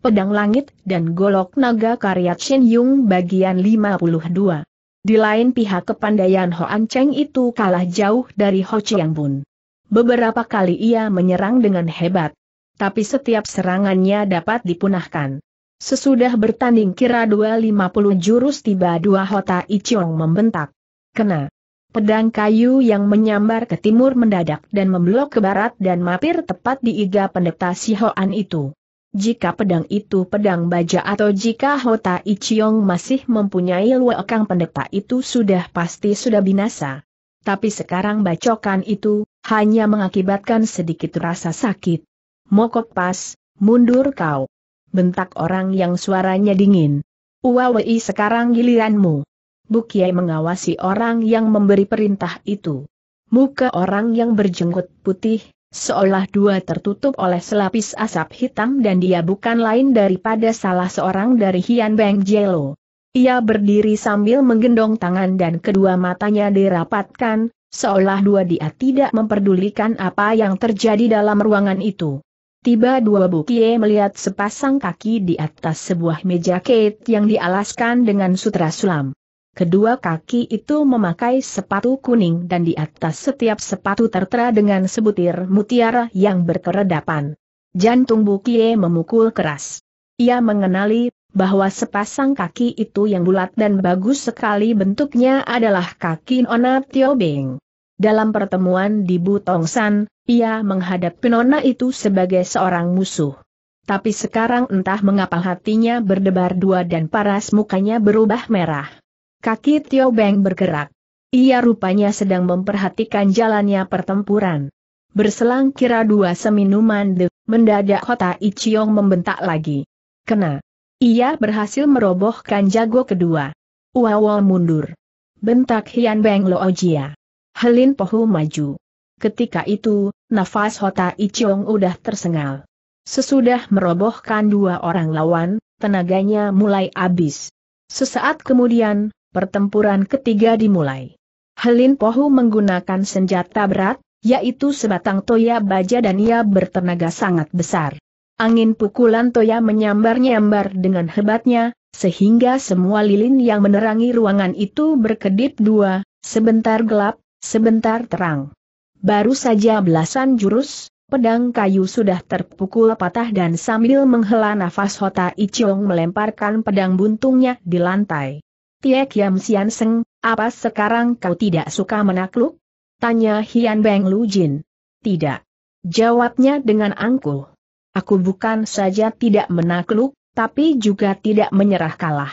pedang langit, dan golok naga karya Chin Yung bagian 52. Di lain pihak kepandaian An Cheng itu kalah jauh dari Ho Chiang Bun. Beberapa kali ia menyerang dengan hebat. Tapi setiap serangannya dapat dipunahkan. Sesudah bertanding kira 250 jurus tiba dua Hota Iciong membentak. Kena. Pedang kayu yang menyambar ke timur mendadak dan memblok ke barat dan mampir tepat di iga pendeta Si Hoan itu. Jika pedang itu pedang baja atau jika Hota Ichiong masih mempunyai luekang pendeta itu sudah pasti sudah binasa. Tapi sekarang bacokan itu, hanya mengakibatkan sedikit rasa sakit. Mokok pas, mundur kau. Bentak orang yang suaranya dingin. Uawei sekarang giliranmu. Bukiai mengawasi orang yang memberi perintah itu. Muka orang yang berjenggot putih, Seolah dua tertutup oleh selapis asap hitam dan dia bukan lain daripada salah seorang dari Hian Beng Jelo. Ia berdiri sambil menggendong tangan dan kedua matanya dirapatkan, seolah dua dia tidak memperdulikan apa yang terjadi dalam ruangan itu. Tiba dua bukie melihat sepasang kaki di atas sebuah meja kait yang dialaskan dengan sutra sulam. Kedua kaki itu memakai sepatu kuning dan di atas setiap sepatu tertera dengan sebutir mutiara yang berkeredapan. Jantung Bukie memukul keras. Ia mengenali bahwa sepasang kaki itu yang bulat dan bagus sekali bentuknya adalah kaki Nona Tio Beng. Dalam pertemuan di Butongsan, ia menghadapi Nona itu sebagai seorang musuh. Tapi sekarang entah mengapa hatinya berdebar dua dan paras mukanya berubah merah. Kaki Tio Beng bergerak. Ia rupanya sedang memperhatikan jalannya pertempuran. Berselang kira dua seminuman de, mendadak kota Ichiong membentak lagi. Kena. Ia berhasil merobohkan jago kedua. Uawol mundur. Bentak Hian Beng Lo Ojia. Helin Pohu maju. Ketika itu, nafas Hota Ichiong udah tersengal. Sesudah merobohkan dua orang lawan, tenaganya mulai habis. Sesaat kemudian, pertempuran ketiga dimulai. Helin Pohu menggunakan senjata berat, yaitu sebatang toya baja dan ia bertenaga sangat besar. Angin pukulan toya menyambar-nyambar dengan hebatnya, sehingga semua lilin yang menerangi ruangan itu berkedip dua, sebentar gelap, sebentar terang. Baru saja belasan jurus, pedang kayu sudah terpukul patah dan sambil menghela nafas Hota Ichiong melemparkan pedang buntungnya di lantai. Tie Kiam Sian Seng, apa sekarang kau tidak suka menakluk? Tanya Hian Beng Lu Jin. Tidak. Jawabnya dengan angkuh. Aku bukan saja tidak menakluk, tapi juga tidak menyerah kalah.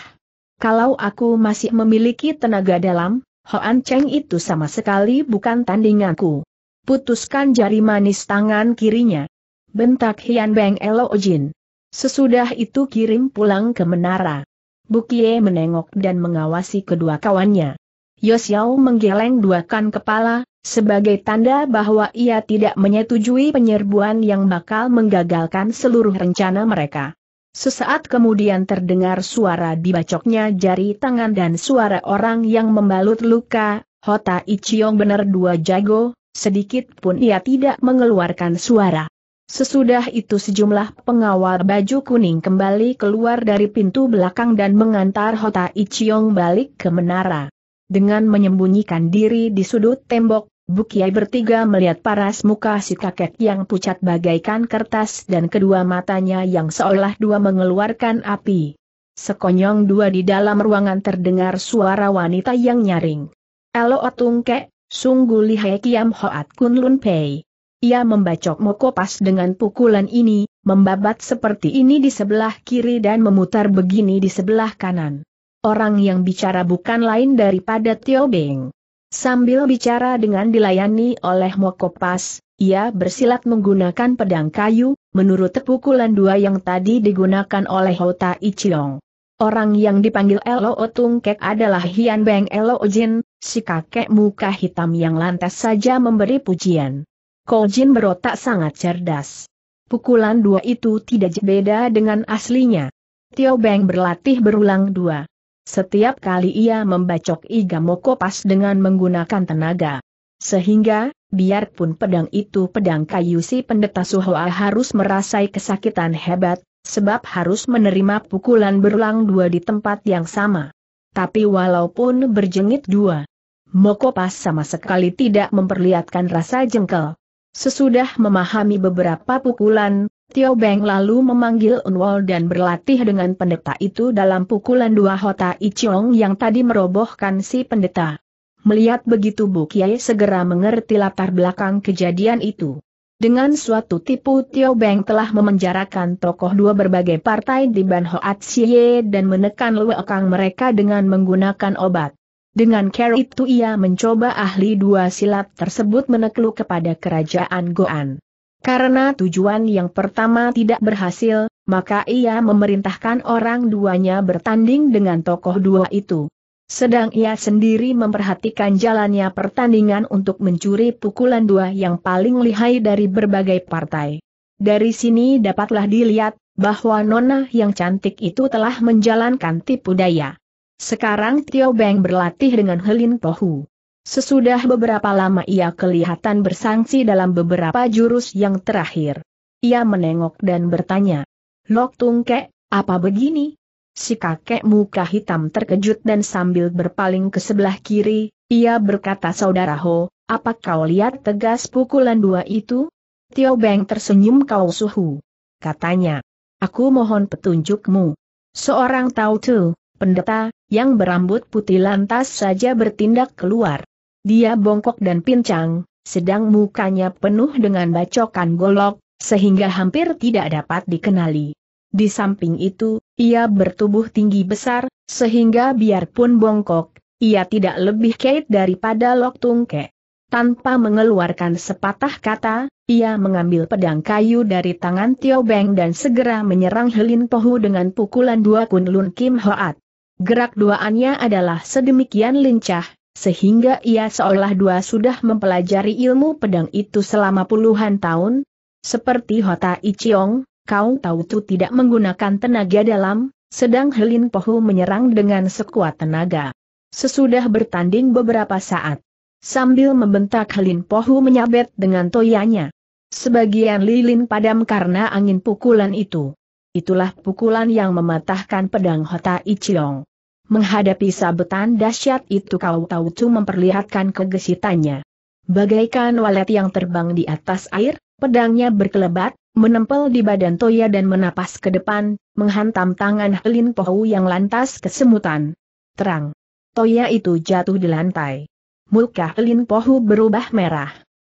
Kalau aku masih memiliki tenaga dalam, Hoan Cheng itu sama sekali bukan tandinganku. Putuskan jari manis tangan kirinya. Bentak Hian Beng Elo Jin. Sesudah itu kirim pulang ke menara. Bukie menengok dan mengawasi kedua kawannya. Yosiao menggeleng duakan kepala, sebagai tanda bahwa ia tidak menyetujui penyerbuan yang bakal menggagalkan seluruh rencana mereka. Sesaat kemudian terdengar suara dibacoknya jari tangan dan suara orang yang membalut luka, Hota Ichiong benar dua jago, sedikit pun ia tidak mengeluarkan suara. Sesudah itu sejumlah pengawal baju kuning kembali keluar dari pintu belakang dan mengantar Hota Ichiong balik ke menara. Dengan menyembunyikan diri di sudut tembok, Bukiai bertiga melihat paras muka si kakek yang pucat bagaikan kertas dan kedua matanya yang seolah dua mengeluarkan api. Sekonyong dua di dalam ruangan terdengar suara wanita yang nyaring. Elo otung kek, sungguh lihai kiam hoat kun lun pei. Ia membacok Mokopas dengan pukulan ini, membabat seperti ini di sebelah kiri dan memutar begini di sebelah kanan. Orang yang bicara bukan lain daripada Tio Beng. Sambil bicara dengan dilayani oleh Mokopas, ia bersilat menggunakan pedang kayu, menurut pukulan dua yang tadi digunakan oleh Hota Ichiong. Orang yang dipanggil Elo Kek adalah Hian Beng Elo Ojin, si kakek muka hitam yang lantas saja memberi pujian. Kojin berotak sangat cerdas. Pukulan dua itu tidak beda dengan aslinya. Tio Beng berlatih berulang dua. Setiap kali ia membacok Iga Mokopas dengan menggunakan tenaga. Sehingga, biarpun pedang itu pedang kayu si pendeta Suhoa harus merasai kesakitan hebat, sebab harus menerima pukulan berulang dua di tempat yang sama. Tapi walaupun berjengit dua, Mokopas sama sekali tidak memperlihatkan rasa jengkel. Sesudah memahami beberapa pukulan, Tio Beng lalu memanggil Unwal dan berlatih dengan pendeta itu dalam pukulan dua Hota Ichong yang tadi merobohkan si pendeta. Melihat begitu Bu Kiai segera mengerti latar belakang kejadian itu. Dengan suatu tipu Tio Beng telah memenjarakan tokoh dua berbagai partai di Ban Hoat Siye dan menekan lewekang mereka dengan menggunakan obat. Dengan cara itu ia mencoba ahli dua silat tersebut menekluk kepada kerajaan Goan. Karena tujuan yang pertama tidak berhasil, maka ia memerintahkan orang duanya bertanding dengan tokoh dua itu. Sedang ia sendiri memperhatikan jalannya pertandingan untuk mencuri pukulan dua yang paling lihai dari berbagai partai. Dari sini dapatlah dilihat, bahwa Nona yang cantik itu telah menjalankan tipu daya. Sekarang Tio Beng berlatih dengan Helin Tohu. Sesudah beberapa lama ia kelihatan bersangsi dalam beberapa jurus yang terakhir. Ia menengok dan bertanya, Lok Tung apa begini? Si kakek muka hitam terkejut dan sambil berpaling ke sebelah kiri, ia berkata saudara Ho, apa kau lihat tegas pukulan dua itu? Tio Beng tersenyum kau suhu. Katanya, aku mohon petunjukmu. Seorang tahu tuh, Pendeta, yang berambut putih lantas saja bertindak keluar. Dia bongkok dan pincang, sedang mukanya penuh dengan bacokan golok, sehingga hampir tidak dapat dikenali. Di samping itu, ia bertubuh tinggi besar, sehingga biarpun bongkok, ia tidak lebih kait daripada Lok Tungke. Tanpa mengeluarkan sepatah kata, ia mengambil pedang kayu dari tangan Tio Beng dan segera menyerang Helin Pohu dengan pukulan dua kunlun Kim Hoat. Gerak duaannya adalah sedemikian lincah, sehingga ia seolah dua sudah mempelajari ilmu pedang itu selama puluhan tahun. Seperti Hota Ichiong, kau tahu tu tidak menggunakan tenaga dalam, sedang Helin Pohu menyerang dengan sekuat tenaga. Sesudah bertanding beberapa saat, sambil membentak Helin Pohu menyabet dengan toyanya. Sebagian lilin padam karena angin pukulan itu itulah pukulan yang mematahkan pedang Hota Ichiong. Menghadapi sabetan dahsyat itu kau tahu tu memperlihatkan kegesitannya. Bagaikan walet yang terbang di atas air, pedangnya berkelebat, menempel di badan Toya dan menapas ke depan, menghantam tangan Helin Pohu yang lantas kesemutan. Terang. Toya itu jatuh di lantai. Muka Helin Pohu berubah merah.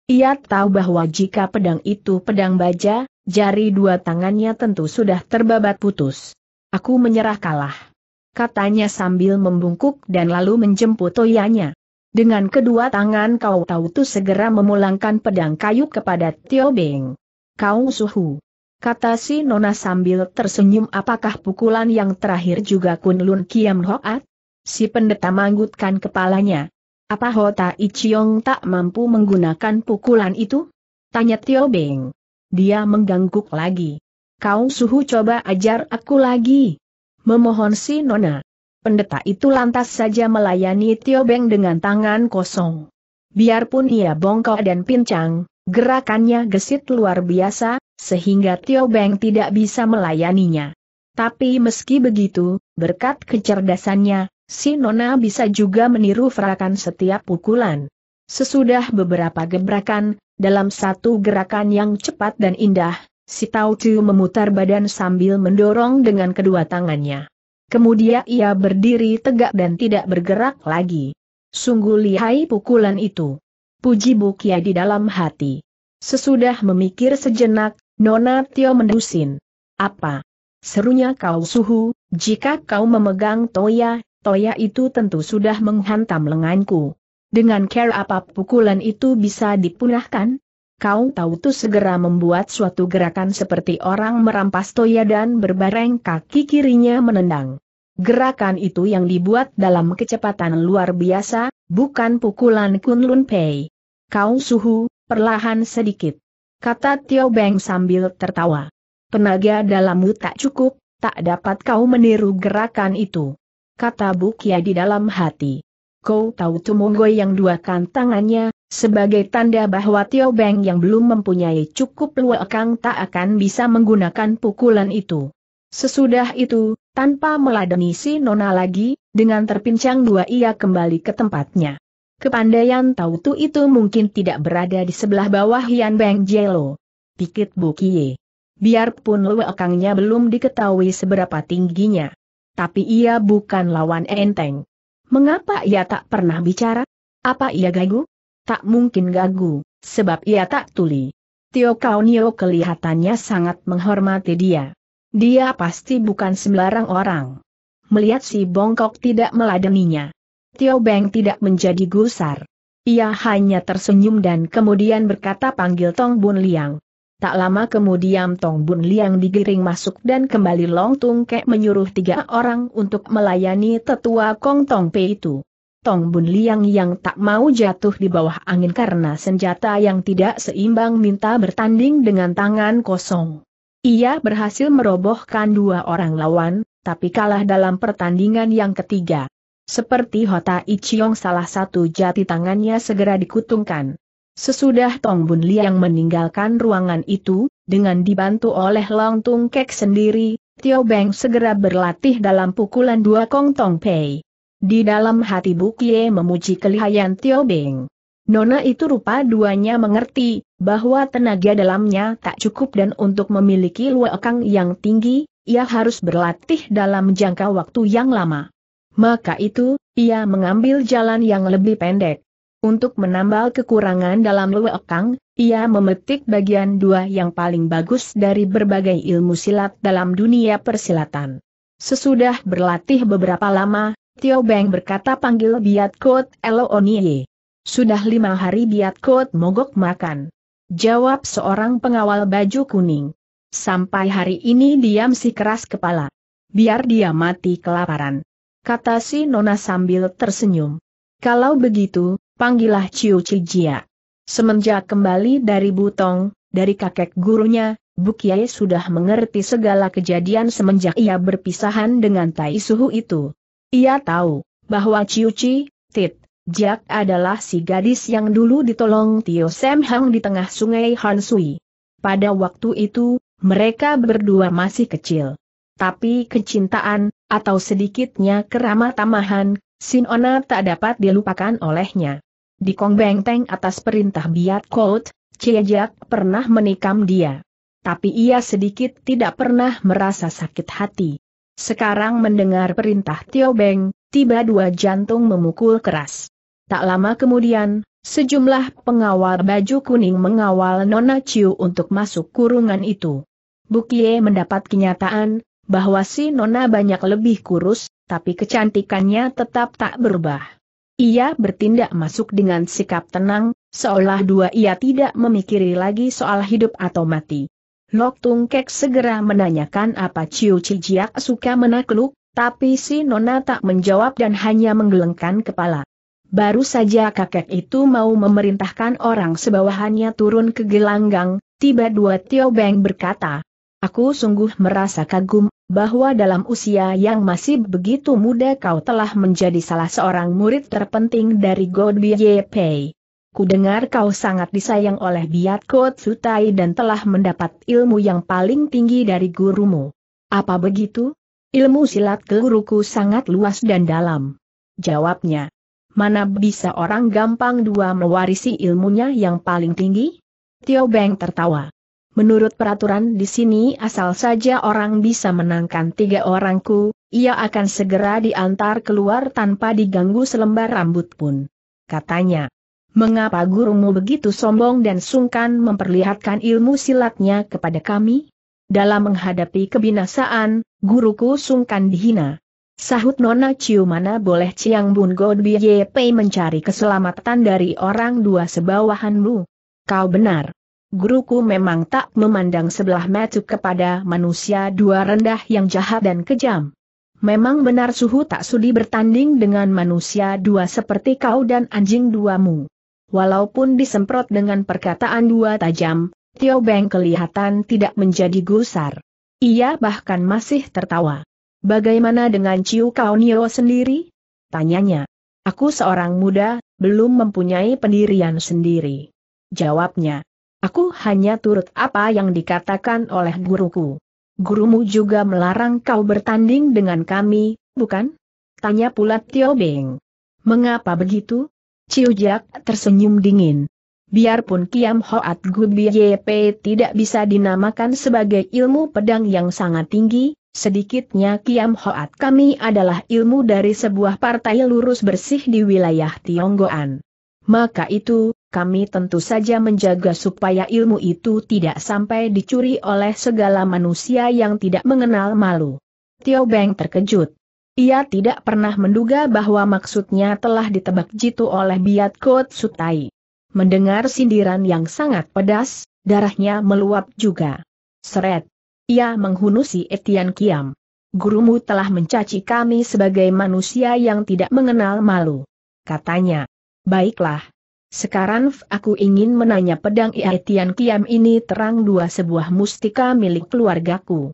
Ia tahu bahwa jika pedang itu pedang baja, Jari dua tangannya tentu sudah terbabat putus. Aku menyerah kalah. Katanya sambil membungkuk dan lalu menjemput toyanya. Dengan kedua tangan kau tahu tuh segera memulangkan pedang kayu kepada Tio Beng. Kau suhu. Kata si Nona sambil tersenyum apakah pukulan yang terakhir juga Lun Kiam Hoat? Si pendeta manggutkan kepalanya. Apa Hota Ichiong tak mampu menggunakan pukulan itu? Tanya Tio Beng dia mengganggu lagi. Kau suhu coba ajar aku lagi. Memohon si Nona. Pendeta itu lantas saja melayani Tio Beng dengan tangan kosong. Biarpun ia bongkok dan pincang, gerakannya gesit luar biasa, sehingga Tio Beng tidak bisa melayaninya. Tapi meski begitu, berkat kecerdasannya, si Nona bisa juga meniru frakan setiap pukulan. Sesudah beberapa gebrakan, dalam satu gerakan yang cepat dan indah, si Tau Chu memutar badan sambil mendorong dengan kedua tangannya. Kemudian ia berdiri tegak dan tidak bergerak lagi. Sungguh lihai pukulan itu. Puji Bukia di dalam hati. Sesudah memikir sejenak, Nona Tio mendusin. Apa? Serunya kau suhu, jika kau memegang Toya, Toya itu tentu sudah menghantam lenganku. Dengan care apa pukulan itu bisa dipunahkan? Kau tahu tuh segera membuat suatu gerakan seperti orang merampas toya dan berbareng kaki kirinya menendang. Gerakan itu yang dibuat dalam kecepatan luar biasa, bukan pukulan Kunlun Pei. Kau suhu, perlahan sedikit. Kata Tio Beng sambil tertawa. Tenaga dalammu tak cukup, tak dapat kau meniru gerakan itu. Kata Bukia di dalam hati. Kau tahu Tumonggo yang duakan tangannya, sebagai tanda bahwa Tio Beng yang belum mempunyai cukup luakang tak akan bisa menggunakan pukulan itu. Sesudah itu, tanpa meladeni si Nona lagi, dengan terpincang dua ia kembali ke tempatnya. Kepandaian tahu tu itu mungkin tidak berada di sebelah bawah Yan Beng Jelo. Pikit Bukie. Biarpun luakangnya belum diketahui seberapa tingginya. Tapi ia bukan lawan enteng. Mengapa ia tak pernah bicara? Apa ia gagu? Tak mungkin gagu, sebab ia tak tuli. Tio Kaunio kelihatannya sangat menghormati dia. Dia pasti bukan sembarang orang. Melihat si bongkok tidak meladeninya. Tio Beng tidak menjadi gusar. Ia hanya tersenyum dan kemudian berkata panggil Tong Bun Liang. Tak lama kemudian Tong Bun Liang digiring masuk dan kembali Long Tung Kek menyuruh tiga orang untuk melayani tetua Kong Tong Pei itu. Tong Bun Liang yang tak mau jatuh di bawah angin karena senjata yang tidak seimbang minta bertanding dengan tangan kosong. Ia berhasil merobohkan dua orang lawan, tapi kalah dalam pertandingan yang ketiga. Seperti Hota Ichiong salah satu jati tangannya segera dikutungkan. Sesudah Tong Bun yang meninggalkan ruangan itu, dengan dibantu oleh Long Tung Kek sendiri, Tio Beng segera berlatih dalam pukulan dua Kong Tong Pei. Di dalam hati Bu Kie memuji kelihayan Tio Beng. Nona itu rupa duanya mengerti, bahwa tenaga dalamnya tak cukup dan untuk memiliki luakang yang tinggi, ia harus berlatih dalam jangka waktu yang lama. Maka itu, ia mengambil jalan yang lebih pendek. Untuk menambal kekurangan dalam Luokang, ia memetik bagian dua yang paling bagus dari berbagai ilmu silat dalam dunia persilatan. Sesudah berlatih beberapa lama, Tio Beng berkata panggil Biat Kot Elo Onie. Sudah lima hari Biat Kot mogok makan. Jawab seorang pengawal baju kuning. Sampai hari ini dia si keras kepala. Biar dia mati kelaparan. Kata si Nona sambil tersenyum. Kalau begitu, panggillah Ciu Cijia. Semenjak kembali dari Butong, dari kakek gurunya, Bukiai sudah mengerti segala kejadian semenjak ia berpisahan dengan Tai Suhu itu. Ia tahu, bahwa Ciu Ci, Tit, Jack adalah si gadis yang dulu ditolong Tio Sam Hang di tengah sungai Hansui. Pada waktu itu, mereka berdua masih kecil. Tapi kecintaan, atau sedikitnya keramah tamahan, Sinona tak dapat dilupakan olehnya. Di Kong Beng Teng atas perintah Biat Colt, Ciejak pernah menikam dia. Tapi ia sedikit tidak pernah merasa sakit hati. Sekarang mendengar perintah Tio Beng, tiba dua jantung memukul keras. Tak lama kemudian, sejumlah pengawal baju kuning mengawal Nona Ciu untuk masuk kurungan itu. Bukie mendapat kenyataan, bahwa si Nona banyak lebih kurus, tapi kecantikannya tetap tak berubah. Ia bertindak masuk dengan sikap tenang, seolah dua ia tidak memikiri lagi soal hidup atau mati. Lok Tung Kek segera menanyakan apa Ciu Cijiak suka menakluk, tapi si Nona tak menjawab dan hanya menggelengkan kepala. Baru saja kakek itu mau memerintahkan orang sebawahannya turun ke gelanggang, tiba dua Tio Beng berkata, Aku sungguh merasa kagum bahwa dalam usia yang masih begitu muda kau telah menjadi salah seorang murid terpenting dari God Pei. Ku dengar kau sangat disayang oleh Biat Kot Sutai dan telah mendapat ilmu yang paling tinggi dari gurumu. Apa begitu? Ilmu silat guruku sangat luas dan dalam. Jawabnya. Mana bisa orang gampang dua mewarisi ilmunya yang paling tinggi? Tio Beng tertawa. Menurut peraturan di sini asal saja orang bisa menangkan tiga orangku, ia akan segera diantar keluar tanpa diganggu selembar rambut pun. Katanya, mengapa gurumu begitu sombong dan sungkan memperlihatkan ilmu silatnya kepada kami? Dalam menghadapi kebinasaan, guruku sungkan dihina. Sahut Nona Ciu mana boleh Ciang Bun God Biye mencari keselamatan dari orang dua sebawahanmu. Kau benar guruku memang tak memandang sebelah mata kepada manusia dua rendah yang jahat dan kejam. Memang benar suhu tak sudi bertanding dengan manusia dua seperti kau dan anjing duamu. Walaupun disemprot dengan perkataan dua tajam, Tio Beng kelihatan tidak menjadi gusar. Ia bahkan masih tertawa. Bagaimana dengan Ciu Kau Nio sendiri? Tanyanya. Aku seorang muda, belum mempunyai pendirian sendiri. Jawabnya. Aku hanya turut apa yang dikatakan oleh guruku. Gurumu juga melarang kau bertanding dengan kami, bukan? Tanya pula Tio Beng. Mengapa begitu? Ciujak tersenyum dingin. Biarpun Kiam Hoat Gubi YP tidak bisa dinamakan sebagai ilmu pedang yang sangat tinggi, sedikitnya Kiam Hoat kami adalah ilmu dari sebuah partai lurus bersih di wilayah Tionggoan. Maka itu, kami tentu saja menjaga supaya ilmu itu tidak sampai dicuri oleh segala manusia yang tidak mengenal malu. Tio Beng terkejut. Ia tidak pernah menduga bahwa maksudnya telah ditebak jitu oleh Biat Kot Sutai. Mendengar sindiran yang sangat pedas, darahnya meluap juga. Seret. Ia menghunusi Etian Kiam. Gurumu telah mencaci kami sebagai manusia yang tidak mengenal malu. Katanya. Baiklah. Sekarang aku ingin menanya pedang Ia Tian Kiam ini terang dua sebuah mustika milik keluargaku.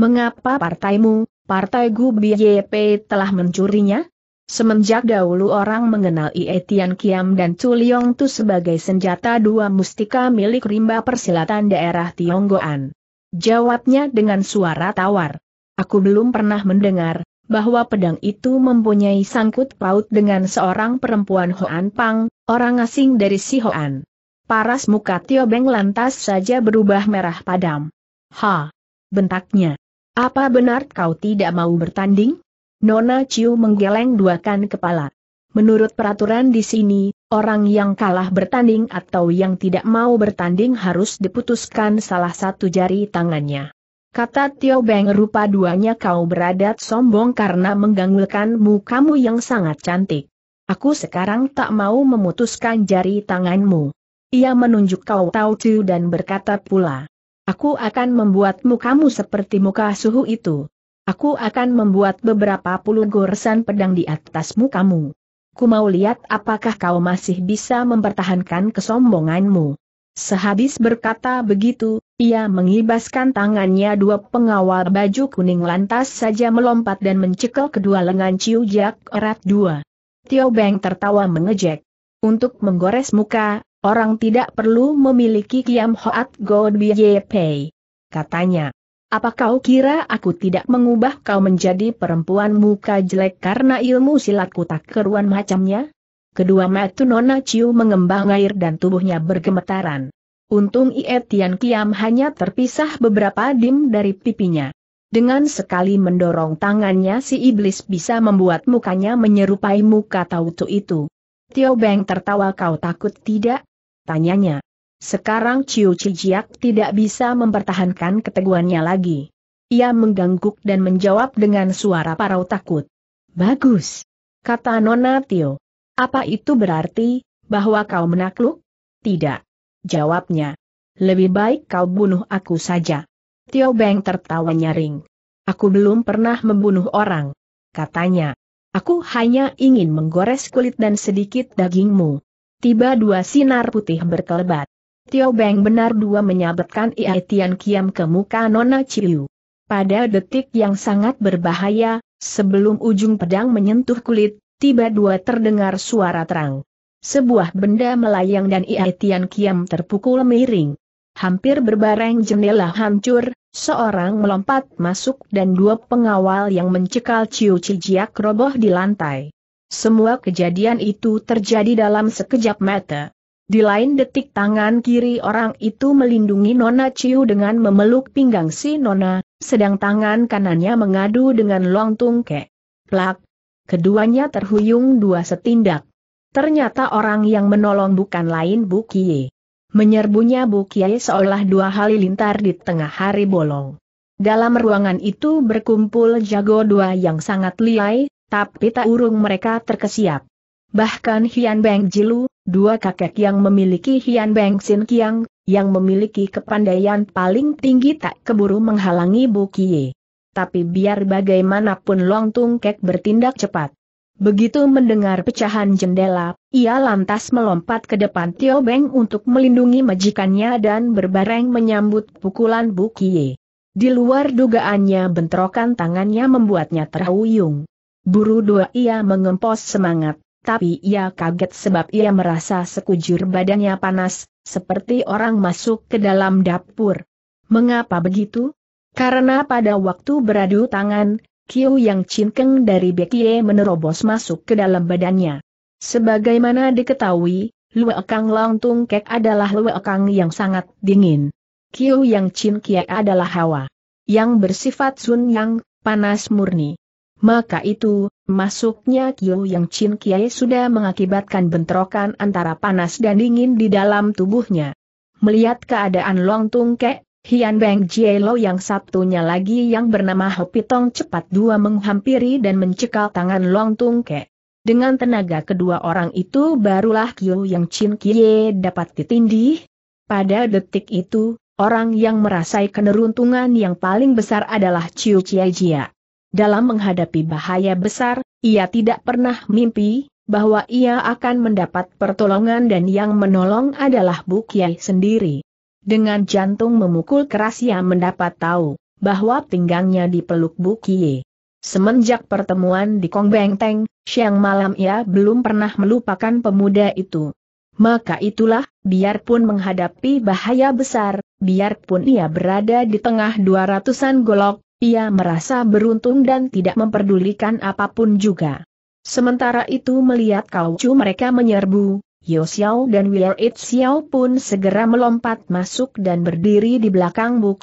Mengapa partaimu, partai Gu YP telah mencurinya? Semenjak dahulu orang mengenal Ietian Tian Kiam dan Chu Liong Tu sebagai senjata dua mustika milik rimba persilatan daerah Tionggoan. Jawabnya dengan suara tawar. Aku belum pernah mendengar, bahwa pedang itu mempunyai sangkut paut dengan seorang perempuan Hoan Pang, orang asing dari si Hoan. Paras muka Tio Beng lantas saja berubah merah padam. Ha! Bentaknya. Apa benar kau tidak mau bertanding? Nona Ciu menggeleng duakan kepala. Menurut peraturan di sini, orang yang kalah bertanding atau yang tidak mau bertanding harus diputuskan salah satu jari tangannya. Kata Tio Beng rupa duanya kau beradat sombong karena menggangulkanmu kamu yang sangat cantik. Aku sekarang tak mau memutuskan jari tanganmu. Ia menunjuk kau Tau Chu dan berkata pula. Aku akan membuat mukamu seperti muka suhu itu. Aku akan membuat beberapa puluh goresan pedang di atas mukamu. Ku mau lihat apakah kau masih bisa mempertahankan kesombonganmu. Sehabis berkata begitu, ia mengibaskan tangannya dua pengawal baju kuning lantas saja melompat dan mencekel kedua lengan Ciu Jak erat dua. Tio Beng tertawa mengejek. Untuk menggores muka, orang tidak perlu memiliki kiam hoat god biye pei. Katanya. Apa kau kira aku tidak mengubah kau menjadi perempuan muka jelek karena ilmu silatku tak keruan macamnya? Kedua matu nona Ciu mengembang air dan tubuhnya bergemetaran. Untung Ietian Kiam hanya terpisah beberapa dim dari pipinya. Dengan sekali mendorong tangannya si iblis bisa membuat mukanya menyerupai muka tautu itu. Tio Beng tertawa kau takut tidak? Tanyanya. Sekarang Ciu Cijiak tidak bisa mempertahankan keteguhannya lagi. Ia mengganggu dan menjawab dengan suara parau takut. Bagus. Kata Nona Tio. Apa itu berarti, bahwa kau menakluk? Tidak. Jawabnya. Lebih baik kau bunuh aku saja. Tio Beng tertawa nyaring. Aku belum pernah membunuh orang. Katanya. Aku hanya ingin menggores kulit dan sedikit dagingmu. Tiba dua sinar putih berkelebat. Tio Beng benar dua menyabetkan Ia Tian Kiam ke muka Nona Ciu. Pada detik yang sangat berbahaya, sebelum ujung pedang menyentuh kulit, tiba dua terdengar suara terang. Sebuah benda melayang dan Ia Tian Kiam terpukul miring. Hampir berbareng jendela hancur, seorang melompat masuk dan dua pengawal yang mencekal Ciu Cijiak roboh di lantai. Semua kejadian itu terjadi dalam sekejap mata. Di lain detik tangan kiri orang itu melindungi Nona Ciu dengan memeluk pinggang si Nona, sedang tangan kanannya mengadu dengan Long Tungke. Plak! Keduanya terhuyung dua setindak. Ternyata orang yang menolong bukan lain Bu Kie. Menyerbunya Bu Kie seolah dua halilintar di tengah hari bolong. Dalam ruangan itu berkumpul jago dua yang sangat liai, tapi tak urung mereka terkesiap. Bahkan Hian Beng Jilu, dua kakek yang memiliki Hian Beng Sin Kiang, yang memiliki kepandaian paling tinggi tak keburu menghalangi Bu Kie. Tapi biar bagaimanapun Long Tung Kek bertindak cepat. Begitu mendengar pecahan jendela, ia lantas melompat ke depan Tio Beng untuk melindungi majikannya dan berbareng menyambut pukulan Bukie. Di luar dugaannya bentrokan tangannya membuatnya terhuyung. Buru dua ia mengempos semangat, tapi ia kaget sebab ia merasa sekujur badannya panas, seperti orang masuk ke dalam dapur. Mengapa begitu? Karena pada waktu beradu tangan, Kiu Yang Cinkeng dari Bekie menerobos masuk ke dalam badannya. Sebagaimana diketahui, Lue Kang Long Kek adalah Lue Kang yang sangat dingin. Kiu Yang Chin Kie adalah hawa yang bersifat sun yang panas murni. Maka itu, masuknya Kiu Yang Chin Kie sudah mengakibatkan bentrokan antara panas dan dingin di dalam tubuhnya. Melihat keadaan Long Kek, Hian Beng Jielo yang satunya lagi yang bernama Hopitong cepat dua menghampiri dan mencekal tangan Long Tung Ke. Dengan tenaga kedua orang itu barulah Kyu Yang Chin Kie dapat ditindih. Pada detik itu, orang yang merasai keneruntungan yang paling besar adalah Chiu Chia Jia. Dalam menghadapi bahaya besar, ia tidak pernah mimpi, bahwa ia akan mendapat pertolongan dan yang menolong adalah Kiai sendiri. Dengan jantung memukul keras ia mendapat tahu, bahwa pinggangnya dipeluk Bukie. Semenjak pertemuan di Kong Bengteng, siang malam ia belum pernah melupakan pemuda itu. Maka itulah, biarpun menghadapi bahaya besar, biarpun ia berada di tengah dua ratusan golok, ia merasa beruntung dan tidak memperdulikan apapun juga. Sementara itu melihat kaucu mereka menyerbu, Yo Xiao dan Weir It Xiao pun segera melompat masuk dan berdiri di belakang Bu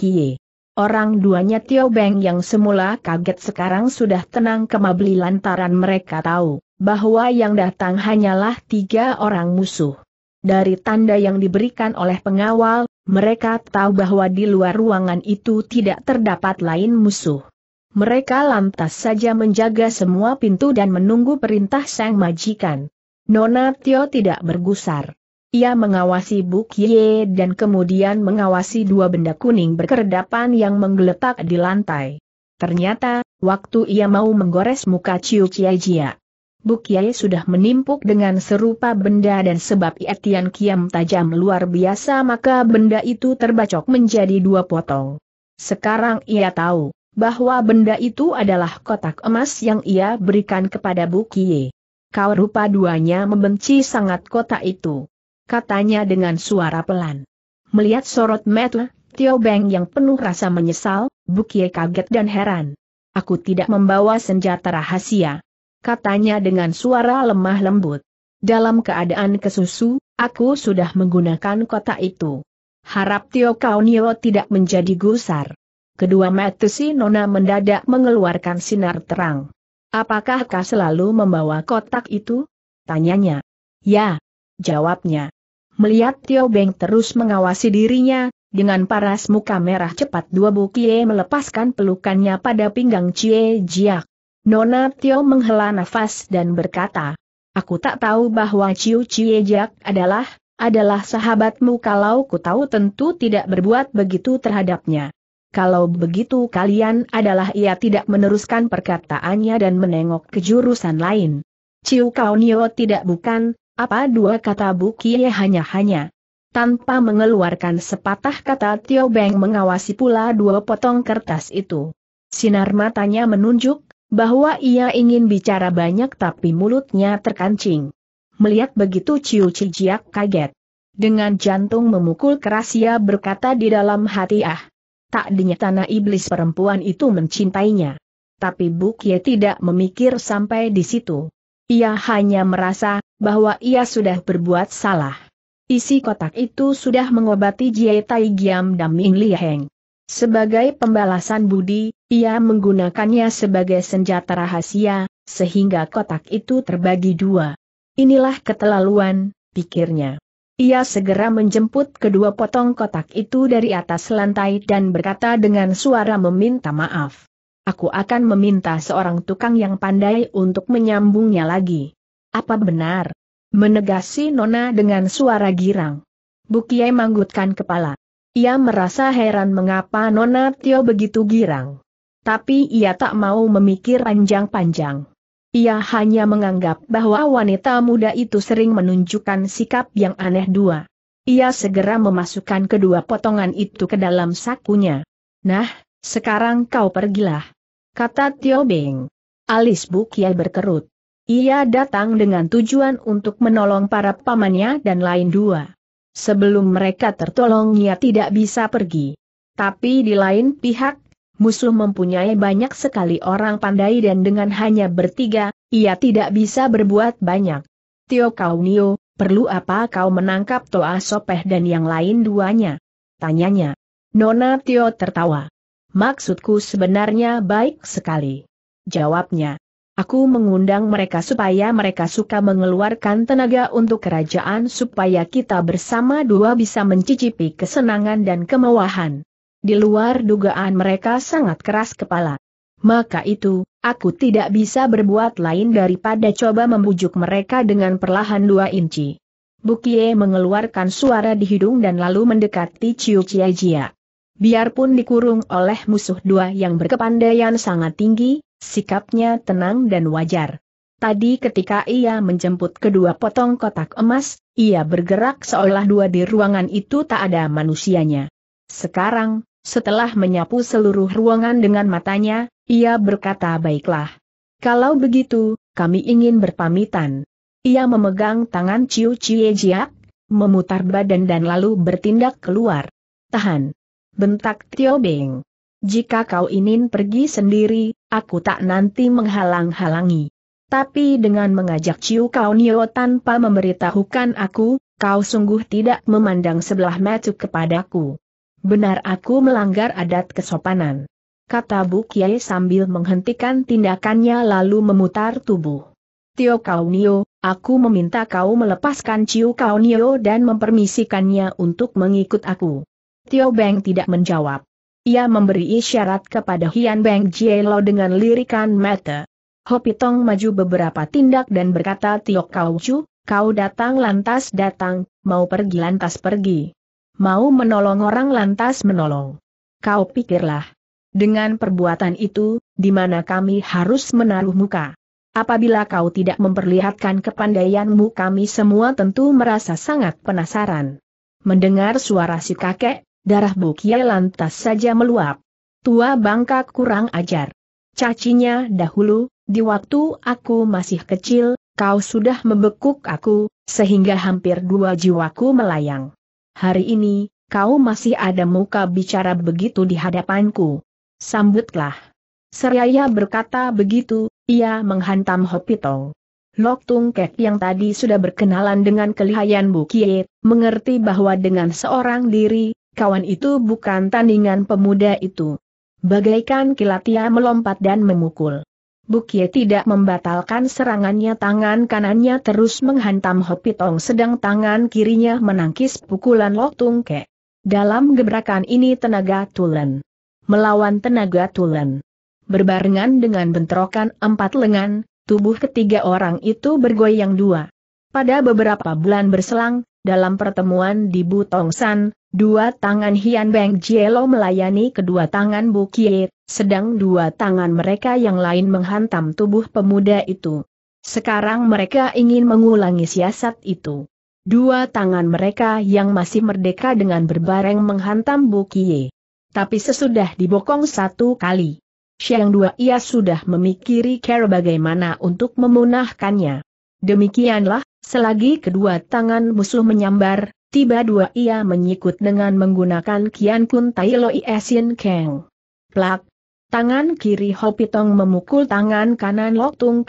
Orang duanya Tio Beng yang semula kaget sekarang sudah tenang kemabli lantaran mereka tahu bahwa yang datang hanyalah tiga orang musuh. Dari tanda yang diberikan oleh pengawal, mereka tahu bahwa di luar ruangan itu tidak terdapat lain musuh. Mereka lantas saja menjaga semua pintu dan menunggu perintah sang majikan. Nona Tio tidak bergusar. Ia mengawasi Buk Ye dan kemudian mengawasi dua benda kuning berkerdapan yang menggeletak di lantai. Ternyata, waktu ia mau menggores muka Ciu Chia Jia, Buk Ye sudah menimpuk dengan serupa benda dan sebab Etian Kiam tajam luar biasa maka benda itu terbacok menjadi dua potong. Sekarang ia tahu, bahwa benda itu adalah kotak emas yang ia berikan kepada Buk Ye. Kau rupa duanya membenci sangat kota itu. Katanya dengan suara pelan. Melihat sorot mata, Tio Beng yang penuh rasa menyesal, Bukie kaget dan heran. Aku tidak membawa senjata rahasia. Katanya dengan suara lemah lembut. Dalam keadaan kesusu, aku sudah menggunakan kota itu. Harap Tio Kaunio tidak menjadi gusar. Kedua mata si Nona mendadak mengeluarkan sinar terang. Apakah kau selalu membawa kotak itu? Tanyanya. Ya. Jawabnya. Melihat Tio Beng terus mengawasi dirinya, dengan paras muka merah cepat dua bukie melepaskan pelukannya pada pinggang Cie Jiak. Nona Tio menghela nafas dan berkata, Aku tak tahu bahwa Ciu Cie Jiak adalah, adalah sahabatmu kalau ku tahu tentu tidak berbuat begitu terhadapnya kalau begitu kalian adalah ia tidak meneruskan perkataannya dan menengok ke jurusan lain. Ciu Kau Nio tidak bukan, apa dua kata Bukie hanya-hanya. Tanpa mengeluarkan sepatah kata Tio Beng mengawasi pula dua potong kertas itu. Sinar matanya menunjuk, bahwa ia ingin bicara banyak tapi mulutnya terkancing. Melihat begitu Ciu Cijiak kaget. Dengan jantung memukul keras ia berkata di dalam hati ah, Tak dinyatakan iblis perempuan itu mencintainya. Tapi Bukye tidak memikir sampai di situ. Ia hanya merasa bahwa ia sudah berbuat salah. Isi kotak itu sudah mengobati Jie Tai Giam dan Ming Li Heng. Sebagai pembalasan budi, ia menggunakannya sebagai senjata rahasia, sehingga kotak itu terbagi dua. Inilah keterlaluan, pikirnya. Ia segera menjemput kedua potong kotak itu dari atas lantai dan berkata dengan suara meminta maaf. Aku akan meminta seorang tukang yang pandai untuk menyambungnya lagi. Apa benar? Menegasi Nona dengan suara girang. Bukiai manggutkan kepala. Ia merasa heran mengapa Nona Tio begitu girang. Tapi ia tak mau memikir panjang-panjang. Ia hanya menganggap bahwa wanita muda itu sering menunjukkan sikap yang aneh dua. Ia segera memasukkan kedua potongan itu ke dalam sakunya. Nah, sekarang kau pergilah. Kata Tio Beng. Alis Bukia berkerut. Ia datang dengan tujuan untuk menolong para pamannya dan lain dua. Sebelum mereka tertolong ia tidak bisa pergi. Tapi di lain pihak, musuh mempunyai banyak sekali orang pandai dan dengan hanya bertiga, ia tidak bisa berbuat banyak. Tio Kaunio, perlu apa kau menangkap Toa Sopeh dan yang lain duanya? Tanyanya. Nona Tio tertawa. Maksudku sebenarnya baik sekali. Jawabnya. Aku mengundang mereka supaya mereka suka mengeluarkan tenaga untuk kerajaan supaya kita bersama dua bisa mencicipi kesenangan dan kemewahan di luar dugaan mereka sangat keras kepala. Maka itu, aku tidak bisa berbuat lain daripada coba membujuk mereka dengan perlahan dua inci. Bukie mengeluarkan suara di hidung dan lalu mendekati Ciu Chia Jia. Biarpun dikurung oleh musuh dua yang berkepandaian sangat tinggi, sikapnya tenang dan wajar. Tadi ketika ia menjemput kedua potong kotak emas, ia bergerak seolah dua di ruangan itu tak ada manusianya. Sekarang, setelah menyapu seluruh ruangan dengan matanya, ia berkata baiklah. Kalau begitu, kami ingin berpamitan. Ia memegang tangan Ciu Cie Jiak, memutar badan dan lalu bertindak keluar. Tahan. Bentak Tio Beng. Jika kau ingin pergi sendiri, aku tak nanti menghalang-halangi. Tapi dengan mengajak Ciu Kau Nio tanpa memberitahukan aku, kau sungguh tidak memandang sebelah mata kepadaku. Benar aku melanggar adat kesopanan. Kata Bu Kiai sambil menghentikan tindakannya lalu memutar tubuh. Tio Kaunio, aku meminta kau melepaskan Ciu Kaunio dan mempermisikannya untuk mengikut aku. Tio Beng tidak menjawab. Ia memberi isyarat kepada Hian Beng Jielo dengan lirikan mata. Hopitong maju beberapa tindak dan berkata Tio Chu, kau datang lantas datang, mau pergi lantas pergi mau menolong orang lantas menolong. Kau pikirlah. Dengan perbuatan itu, di mana kami harus menaruh muka. Apabila kau tidak memperlihatkan kepandaianmu kami semua tentu merasa sangat penasaran. Mendengar suara si kakek, darah Bukia lantas saja meluap. Tua bangka kurang ajar. Cacinya dahulu, di waktu aku masih kecil, kau sudah membekuk aku, sehingga hampir dua jiwaku melayang hari ini, kau masih ada muka bicara begitu di hadapanku. Sambutlah. Seraya berkata begitu, ia menghantam Hopito. Lok Tung Kek yang tadi sudah berkenalan dengan kelihayan bukit, mengerti bahwa dengan seorang diri, kawan itu bukan tandingan pemuda itu. Bagaikan kilat ia melompat dan memukul. Bukie tidak membatalkan serangannya tangan kanannya terus menghantam Hopitong sedang tangan kirinya menangkis pukulan Lotung Ke. Dalam gebrakan ini tenaga tulen. Melawan tenaga tulen. Berbarengan dengan bentrokan empat lengan, tubuh ketiga orang itu bergoyang dua. Pada beberapa bulan berselang, dalam pertemuan di Butongsan, dua tangan Hian Beng Jielo melayani kedua tangan Bukie sedang dua tangan mereka yang lain menghantam tubuh pemuda itu. Sekarang mereka ingin mengulangi siasat itu. Dua tangan mereka yang masih merdeka dengan berbareng menghantam Bukie. Tapi sesudah dibokong satu kali. Siang dua ia sudah memikiri cara bagaimana untuk memunahkannya. Demikianlah, selagi kedua tangan musuh menyambar, tiba dua ia menyikut dengan menggunakan Kian Kun Tai Lo esin Keng. Plak, Tangan kiri Hopitong memukul tangan kanan Lok Tung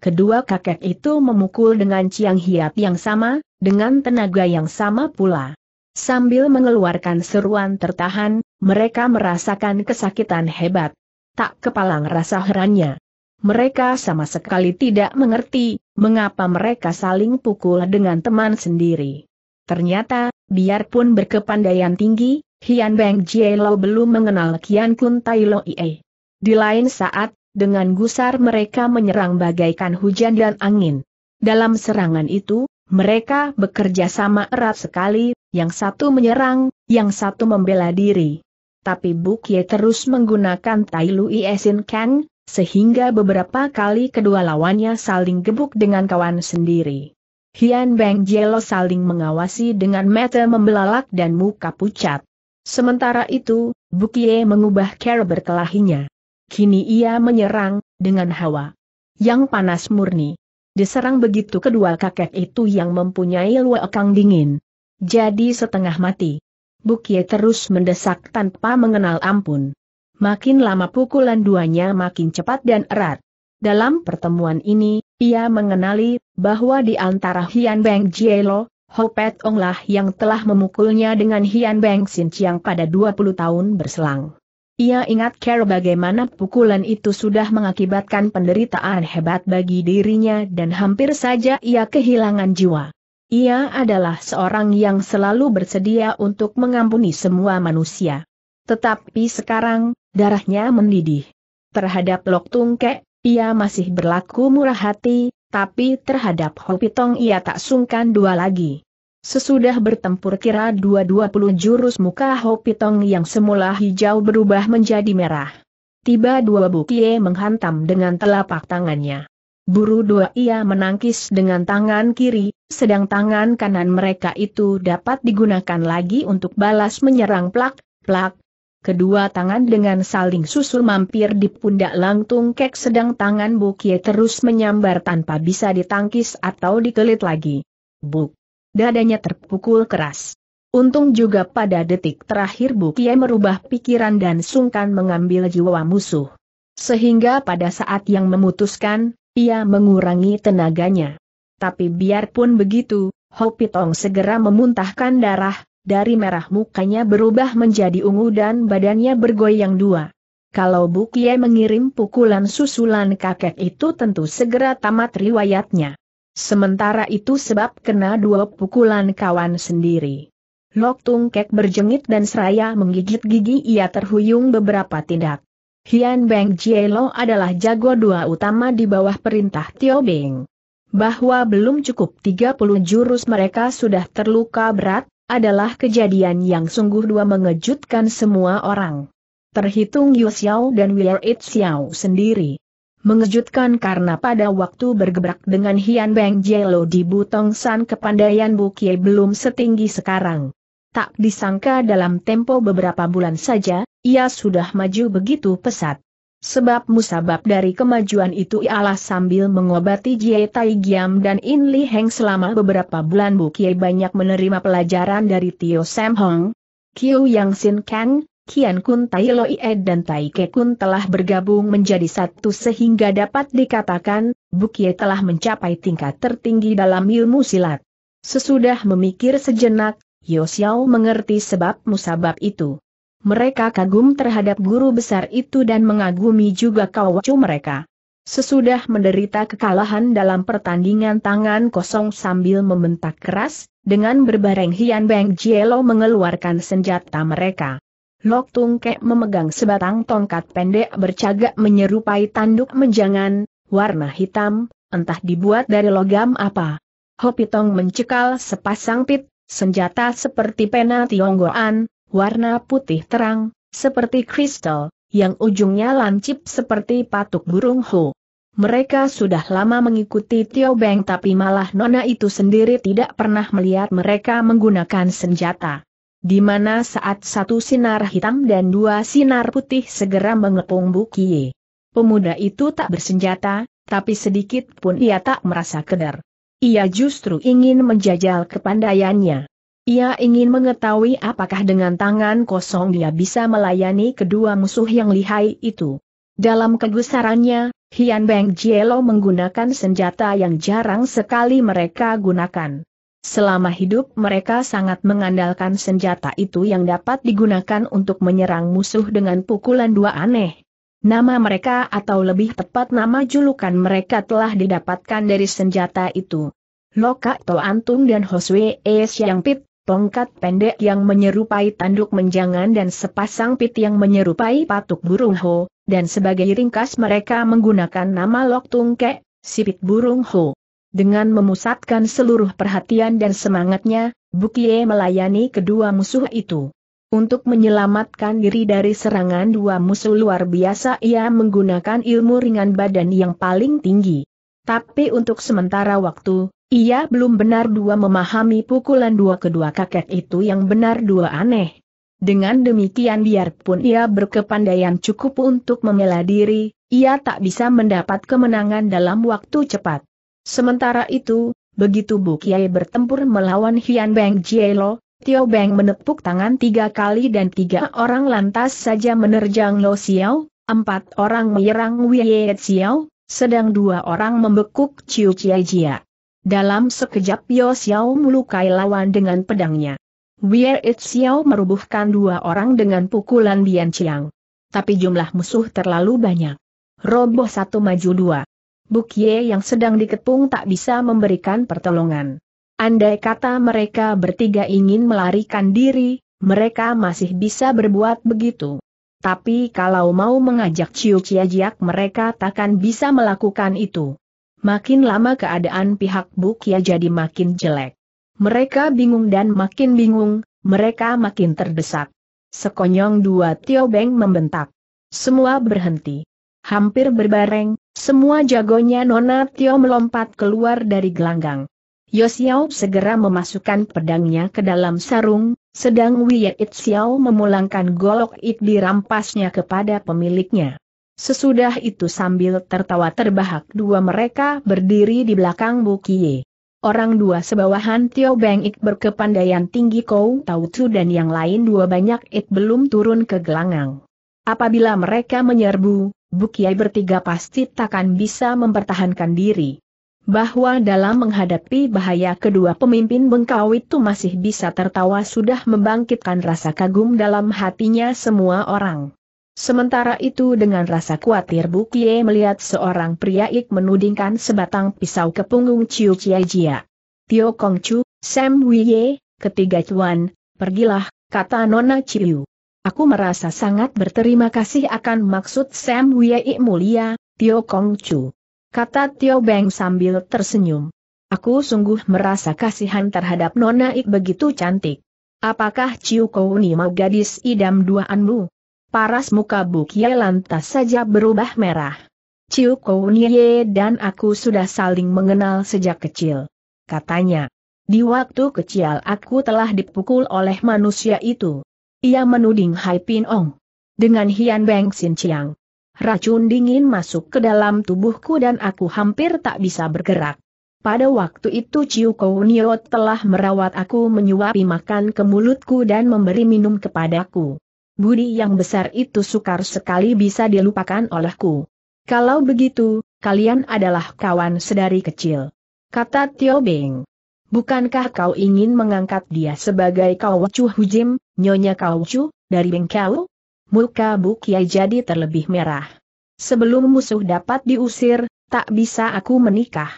Kedua kakek itu memukul dengan ciang hiat yang sama, dengan tenaga yang sama pula. Sambil mengeluarkan seruan tertahan, mereka merasakan kesakitan hebat. Tak kepalang rasa herannya. Mereka sama sekali tidak mengerti, mengapa mereka saling pukul dengan teman sendiri. Ternyata, biarpun berkepandaian tinggi, Hian Beng Lo belum mengenal Kian Kun Tai Lo Ie. Di lain saat, dengan gusar mereka menyerang bagaikan hujan dan angin. Dalam serangan itu, mereka bekerja sama erat sekali, yang satu menyerang, yang satu membela diri. Tapi Buk Ye terus menggunakan Tai Ie Esin Kang, sehingga beberapa kali kedua lawannya saling gebuk dengan kawan sendiri. Hian Beng Lo saling mengawasi dengan mata membelalak dan muka pucat. Sementara itu, Bukie mengubah cara berkelahinya. Kini ia menyerang, dengan hawa yang panas murni. Diserang begitu kedua kakek itu yang mempunyai luakang dingin. Jadi setengah mati. Bukie terus mendesak tanpa mengenal ampun. Makin lama pukulan duanya makin cepat dan erat. Dalam pertemuan ini, ia mengenali bahwa di antara Hian Beng Jielo, Ho Pet Ong yang telah memukulnya dengan Hian Beng Sin Chiang pada 20 tahun berselang. Ia ingat care bagaimana pukulan itu sudah mengakibatkan penderitaan hebat bagi dirinya dan hampir saja ia kehilangan jiwa. Ia adalah seorang yang selalu bersedia untuk mengampuni semua manusia. Tetapi sekarang, darahnya mendidih. Terhadap Lok Tung Kek, ia masih berlaku murah hati, tapi terhadap Hopitong ia tak sungkan dua lagi. Sesudah bertempur kira dua-dua puluh jurus muka Hopitong yang semula hijau berubah menjadi merah. Tiba dua bukie menghantam dengan telapak tangannya. Buru dua ia menangkis dengan tangan kiri, sedang tangan kanan mereka itu dapat digunakan lagi untuk balas menyerang plak, plak, kedua tangan dengan saling susul mampir di pundak Langtung Kek sedang tangan Bukie terus menyambar tanpa bisa ditangkis atau dikelit lagi. Buk! Dadanya terpukul keras. Untung juga pada detik terakhir Bukie merubah pikiran dan sungkan mengambil jiwa musuh. Sehingga pada saat yang memutuskan, ia mengurangi tenaganya. Tapi biarpun begitu, Hopitong segera memuntahkan darah, dari merah mukanya berubah menjadi ungu dan badannya bergoyang dua. Kalau Bukie mengirim pukulan susulan kakek itu tentu segera tamat riwayatnya. Sementara itu sebab kena dua pukulan kawan sendiri. Lok Tung Kek berjengit dan seraya menggigit gigi ia terhuyung beberapa tindak. Hian Beng Jielo adalah jago dua utama di bawah perintah Tio Beng. Bahwa belum cukup 30 jurus mereka sudah terluka berat, adalah kejadian yang sungguh dua mengejutkan semua orang. Terhitung Yu Xiao dan Wei It Xiao sendiri. Mengejutkan karena pada waktu bergebrak dengan Hian Beng Jelo di Butong San kepandaian Bukie belum setinggi sekarang. Tak disangka dalam tempo beberapa bulan saja, ia sudah maju begitu pesat. Sebab musabab dari kemajuan itu ialah sambil mengobati Jie Tai Giam dan In Li Heng selama beberapa bulan Bu Kie banyak menerima pelajaran dari Tio Sam Hong, Kiu Yang Sin Kang, Kian Kun Tai Lo Ed dan Tai Ke Kun telah bergabung menjadi satu sehingga dapat dikatakan, Bu Kie telah mencapai tingkat tertinggi dalam ilmu silat. Sesudah memikir sejenak, Yosiao mengerti sebab musabab itu. Mereka kagum terhadap guru besar itu dan mengagumi juga kawacu mereka. Sesudah menderita kekalahan dalam pertandingan tangan kosong sambil membentak keras, dengan berbareng Hian Beng Jielo mengeluarkan senjata mereka. Lok Tung Kek memegang sebatang tongkat pendek bercagak menyerupai tanduk menjangan, warna hitam, entah dibuat dari logam apa. Hopitong mencekal sepasang pit, senjata seperti pena Tionggoan, warna putih terang, seperti kristal, yang ujungnya lancip seperti patuk burung ho. Mereka sudah lama mengikuti Tio Beng tapi malah Nona itu sendiri tidak pernah melihat mereka menggunakan senjata. Di mana saat satu sinar hitam dan dua sinar putih segera mengepung Bukie. Pemuda itu tak bersenjata, tapi sedikit pun ia tak merasa keder. Ia justru ingin menjajal kepandaiannya. Ia ingin mengetahui apakah dengan tangan kosong dia bisa melayani kedua musuh yang lihai itu. Dalam kegusarannya, Hian Beng Jielo menggunakan senjata yang jarang sekali mereka gunakan. Selama hidup mereka sangat mengandalkan senjata itu yang dapat digunakan untuk menyerang musuh dengan pukulan dua aneh. Nama mereka atau lebih tepat nama julukan mereka telah didapatkan dari senjata itu. Loka Toantung dan Hoswe Es Yang Pit, tongkat pendek yang menyerupai tanduk menjangan dan sepasang pit yang menyerupai patuk burung ho, dan sebagai ringkas mereka menggunakan nama Lok Tung Kek, sipit burung ho. Dengan memusatkan seluruh perhatian dan semangatnya, Bukie melayani kedua musuh itu. Untuk menyelamatkan diri dari serangan dua musuh luar biasa ia menggunakan ilmu ringan badan yang paling tinggi. Tapi untuk sementara waktu, ia belum benar dua memahami pukulan dua kedua kakek itu yang benar dua aneh. Dengan demikian biarpun ia berkepandaian cukup untuk memela diri, ia tak bisa mendapat kemenangan dalam waktu cepat. Sementara itu, begitu Bu Kiai bertempur melawan Hian Beng Jielo, Tio Beng menepuk tangan tiga kali dan tiga orang lantas saja menerjang Lo Xiao, empat orang menyerang Wei Xiao, sedang dua orang membekuk Ciu Dalam sekejap Yo Xiao melukai lawan dengan pedangnya. Where It Xiao merubuhkan dua orang dengan pukulan Bian Chiang. Tapi jumlah musuh terlalu banyak. Roboh satu maju dua. Bukye yang sedang diketung tak bisa memberikan pertolongan. Andai kata mereka bertiga ingin melarikan diri, mereka masih bisa berbuat begitu. Tapi kalau mau mengajak Ciu Ciajiak mereka takkan bisa melakukan itu. Makin lama keadaan pihak Bukia jadi makin jelek. Mereka bingung dan makin bingung, mereka makin terdesak. Sekonyong dua Tio Beng membentak. Semua berhenti. Hampir berbareng, semua jagonya Nona Tio melompat keluar dari gelanggang. Yosiao segera memasukkan pedangnya ke dalam sarung, sedang Wei It Xiao memulangkan golok it dirampasnya kepada pemiliknya. Sesudah itu sambil tertawa terbahak dua mereka berdiri di belakang Bu Kie. Orang dua sebawahan Tio Beng Ik berkepandaian tinggi Kou Tau Tu dan yang lain dua banyak It belum turun ke gelanggang. Apabila mereka menyerbu, Bukiai bertiga pasti takkan bisa mempertahankan diri bahwa dalam menghadapi bahaya kedua pemimpin bengkau itu masih bisa tertawa sudah membangkitkan rasa kagum dalam hatinya semua orang. Sementara itu dengan rasa khawatir Bukie melihat seorang pria ik menudingkan sebatang pisau ke punggung Ciu Chia Jia. Tio Kong Chu, Sam Wiye, ketiga tuan, pergilah, kata Nona Ciu. Aku merasa sangat berterima kasih akan maksud Sam Wiye mulia, Tio Kong Chu kata Tio Beng sambil tersenyum. Aku sungguh merasa kasihan terhadap Nona Ik begitu cantik. Apakah Ciu Kouni mau gadis idam duaanmu? Paras muka Bukia lantas saja berubah merah. Ciu Kouni dan aku sudah saling mengenal sejak kecil. Katanya, di waktu kecil aku telah dipukul oleh manusia itu. Ia menuding Hai Pin Ong. Dengan Hian Beng Sin Chiang. Racun dingin masuk ke dalam tubuhku dan aku hampir tak bisa bergerak. Pada waktu itu Ciu Kounio telah merawat aku menyuapi makan ke mulutku dan memberi minum kepadaku. Budi yang besar itu sukar sekali bisa dilupakan olehku. Kalau begitu, kalian adalah kawan sedari kecil. Kata Tio Beng. Bukankah kau ingin mengangkat dia sebagai Kau Chu Hujim, Nyonya Kau Chu, dari Bengkau? muka Bu Kiai jadi terlebih merah. Sebelum musuh dapat diusir, tak bisa aku menikah.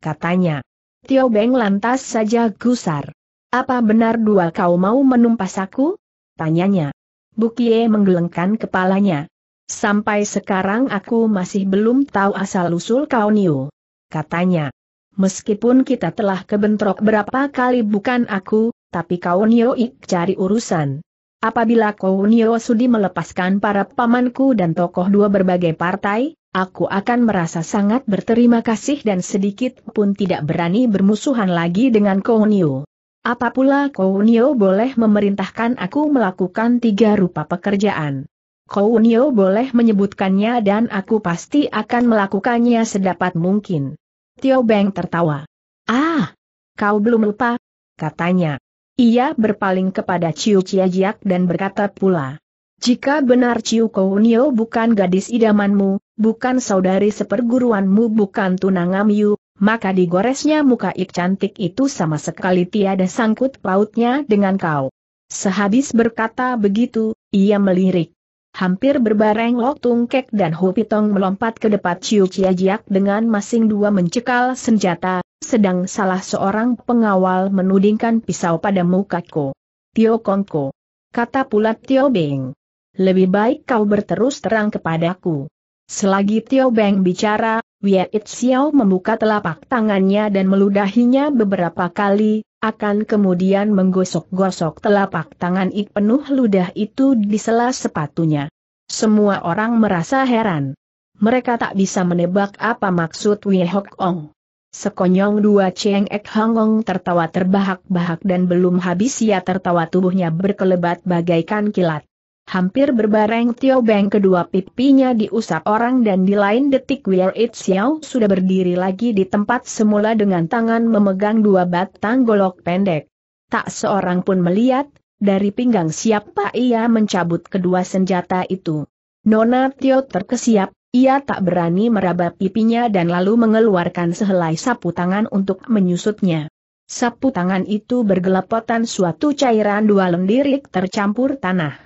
Katanya. Tio Beng lantas saja gusar. Apa benar dua kau mau menumpas aku? Tanyanya. Bu Kiai menggelengkan kepalanya. Sampai sekarang aku masih belum tahu asal-usul kau Niu. Katanya. Meskipun kita telah kebentrok berapa kali bukan aku, tapi kau Nio Ik cari urusan. Apabila Kounio Sudi melepaskan para pamanku dan tokoh dua berbagai partai, aku akan merasa sangat berterima kasih dan sedikit pun tidak berani bermusuhan lagi dengan Kounio. Apa pula Kounio boleh memerintahkan aku melakukan tiga rupa pekerjaan. Kounio boleh menyebutkannya dan aku pasti akan melakukannya sedapat mungkin. Tio Beng tertawa. Ah, kau belum lupa, katanya. Ia berpaling kepada Ciu Ciajiak dan berkata pula, jika benar Ciu Kounio bukan gadis idamanmu, bukan saudari seperguruanmu bukan tunangamyu, maka digoresnya muka ik cantik itu sama sekali tiada sangkut pautnya dengan kau. Sehabis berkata begitu, ia melirik. Hampir berbareng Lok Tungkek dan Hupitong melompat ke depan Ciu Ciajiak dengan masing dua mencekal senjata, sedang salah seorang pengawal menudingkan pisau pada mukaku. Tio Kongko. Kata pula Tio Beng. Lebih baik kau berterus terang kepadaku. Selagi Tio Beng bicara, Wia It Xiao membuka telapak tangannya dan meludahinya beberapa kali, akan kemudian menggosok-gosok telapak tangan ik penuh ludah itu di sela sepatunya. Semua orang merasa heran. Mereka tak bisa menebak apa maksud Wei Hok Ong. Sekonyong dua Cheng Ek Hongong tertawa terbahak-bahak dan belum habis ia tertawa tubuhnya berkelebat bagaikan kilat. Hampir berbareng Tio Beng kedua pipinya diusap orang dan di lain detik Wear It Xiao sudah berdiri lagi di tempat semula dengan tangan memegang dua batang golok pendek. Tak seorang pun melihat, dari pinggang siapa ia mencabut kedua senjata itu. Nona Tio terkesiap, ia tak berani meraba pipinya dan lalu mengeluarkan sehelai sapu tangan untuk menyusutnya. Sapu tangan itu bergelepotan suatu cairan dua lendirik tercampur tanah.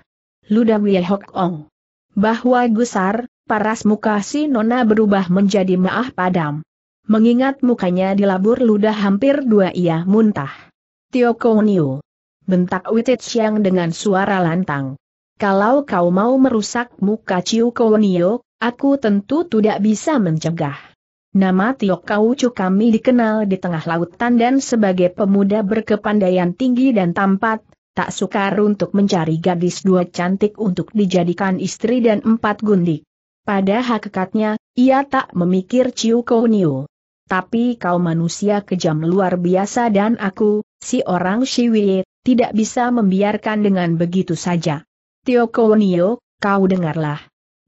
Luda Hok Ong. Bahwa gusar, paras muka si nona berubah menjadi maah padam. Mengingat mukanya dilabur ludah hampir dua ia muntah. Tio Niu. Bentak Witit Siang dengan suara lantang. Kalau kau mau merusak muka Ciu Konio, Aku tentu tidak bisa mencegah. Nama Tio Kaucu kami dikenal di tengah lautan dan sebagai pemuda berkepandaian tinggi dan tampat, tak sukar untuk mencari gadis dua cantik untuk dijadikan istri dan empat gundik. Pada hakikatnya, ia tak memikir Ciu Kouniu. Tapi kau manusia kejam luar biasa dan aku, si orang Shiwie, tidak bisa membiarkan dengan begitu saja. Tio Kouniu, kau dengarlah.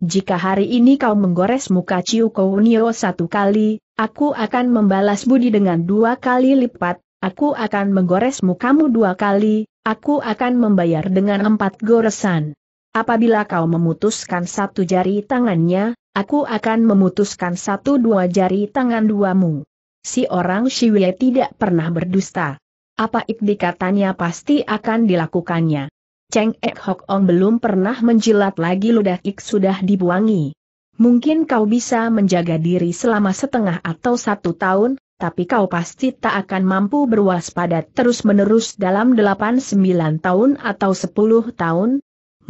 Jika hari ini kau menggores muka Ciu Kounio satu kali, aku akan membalas budi dengan dua kali lipat, aku akan menggores mukamu dua kali, aku akan membayar dengan empat goresan. Apabila kau memutuskan satu jari tangannya, aku akan memutuskan satu dua jari tangan duamu. Si orang Shiwe tidak pernah berdusta. Apa ikdikatannya pasti akan dilakukannya. Cheng Ek Hok Ong belum pernah menjilat lagi ludah ik sudah dibuangi. Mungkin kau bisa menjaga diri selama setengah atau satu tahun, tapi kau pasti tak akan mampu berwaspada terus-menerus dalam 8-9 tahun atau 10 tahun.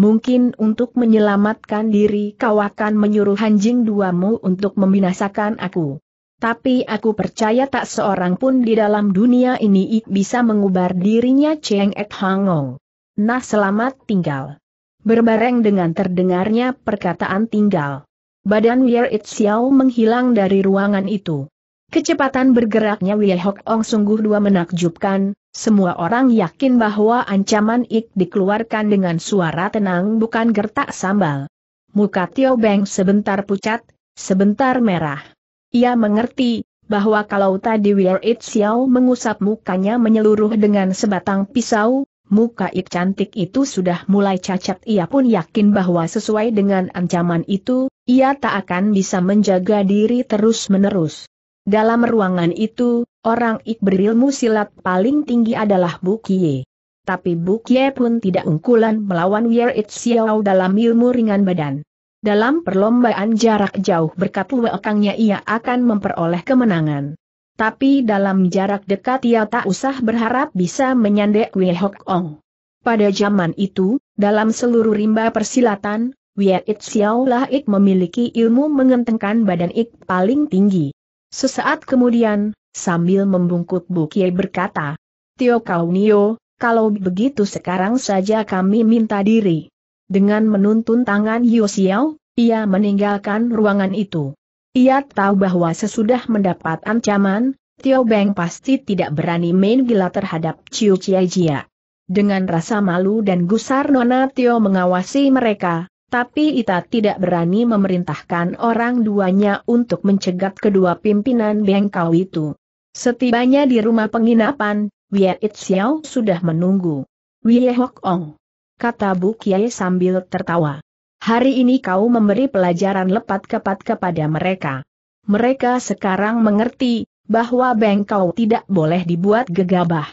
Mungkin untuk menyelamatkan diri kau akan menyuruh anjing duamu untuk membinasakan aku. Tapi aku percaya tak seorang pun di dalam dunia ini ik bisa mengubar dirinya Cheng Ek Hangong. Nah selamat tinggal. Berbareng dengan terdengarnya perkataan tinggal. Badan Wier It Xiao menghilang dari ruangan itu. Kecepatan bergeraknya Wei Hok Ong sungguh dua menakjubkan, semua orang yakin bahwa ancaman Ik dikeluarkan dengan suara tenang bukan gertak sambal. Muka Tio Beng sebentar pucat, sebentar merah. Ia mengerti, bahwa kalau tadi Weir It Xiao mengusap mukanya menyeluruh dengan sebatang pisau, muka ik cantik itu sudah mulai cacat ia pun yakin bahwa sesuai dengan ancaman itu, ia tak akan bisa menjaga diri terus-menerus. Dalam ruangan itu, orang ik berilmu silat paling tinggi adalah Kie. Tapi Kie pun tidak ungkulan melawan Yer It Xiao dalam ilmu ringan badan. Dalam perlombaan jarak jauh berkat luekangnya ia akan memperoleh kemenangan tapi dalam jarak dekat ia tak usah berharap bisa menyandek Wei Hok Ong. Pada zaman itu, dalam seluruh rimba persilatan, Wei It Xiao lah Ik memiliki ilmu mengentengkan badan Ik paling tinggi. Sesaat kemudian, sambil membungkuk Bukie berkata, Tio Kau Nio, kalau begitu sekarang saja kami minta diri. Dengan menuntun tangan Yu ia meninggalkan ruangan itu. Ia tahu bahwa sesudah mendapat ancaman, Tio Beng pasti tidak berani main gila terhadap Chiu Chia Jia. Dengan rasa malu dan gusar Nona Tio mengawasi mereka, tapi Ita tidak berani memerintahkan orang duanya untuk mencegat kedua pimpinan Bengkau itu. Setibanya di rumah penginapan, Wia It Xiao sudah menunggu. Wia Hok Ong. Kata Bu Kiai sambil tertawa. Hari ini kau memberi pelajaran lepat-kepat kepada mereka. Mereka sekarang mengerti, bahwa bengkau tidak boleh dibuat gegabah.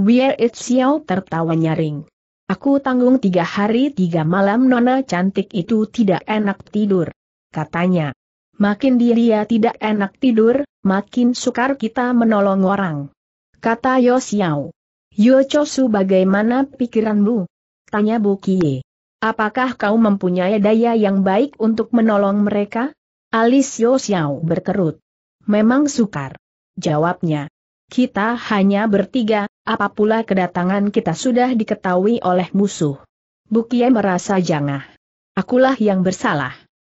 Weir It Xiao tertawa nyaring. Aku tanggung tiga hari tiga malam nona cantik itu tidak enak tidur. Katanya. Makin dia tidak enak tidur, makin sukar kita menolong orang. Kata Yo Xiao. Yo Chosu bagaimana pikiranmu? Tanya Bu Kie. Apakah kau mempunyai daya yang baik untuk menolong mereka? Alis Yo Xiao berkerut. Memang sukar. Jawabnya. Kita hanya bertiga, apa kedatangan kita sudah diketahui oleh musuh. Bukie merasa jangah. Akulah yang bersalah.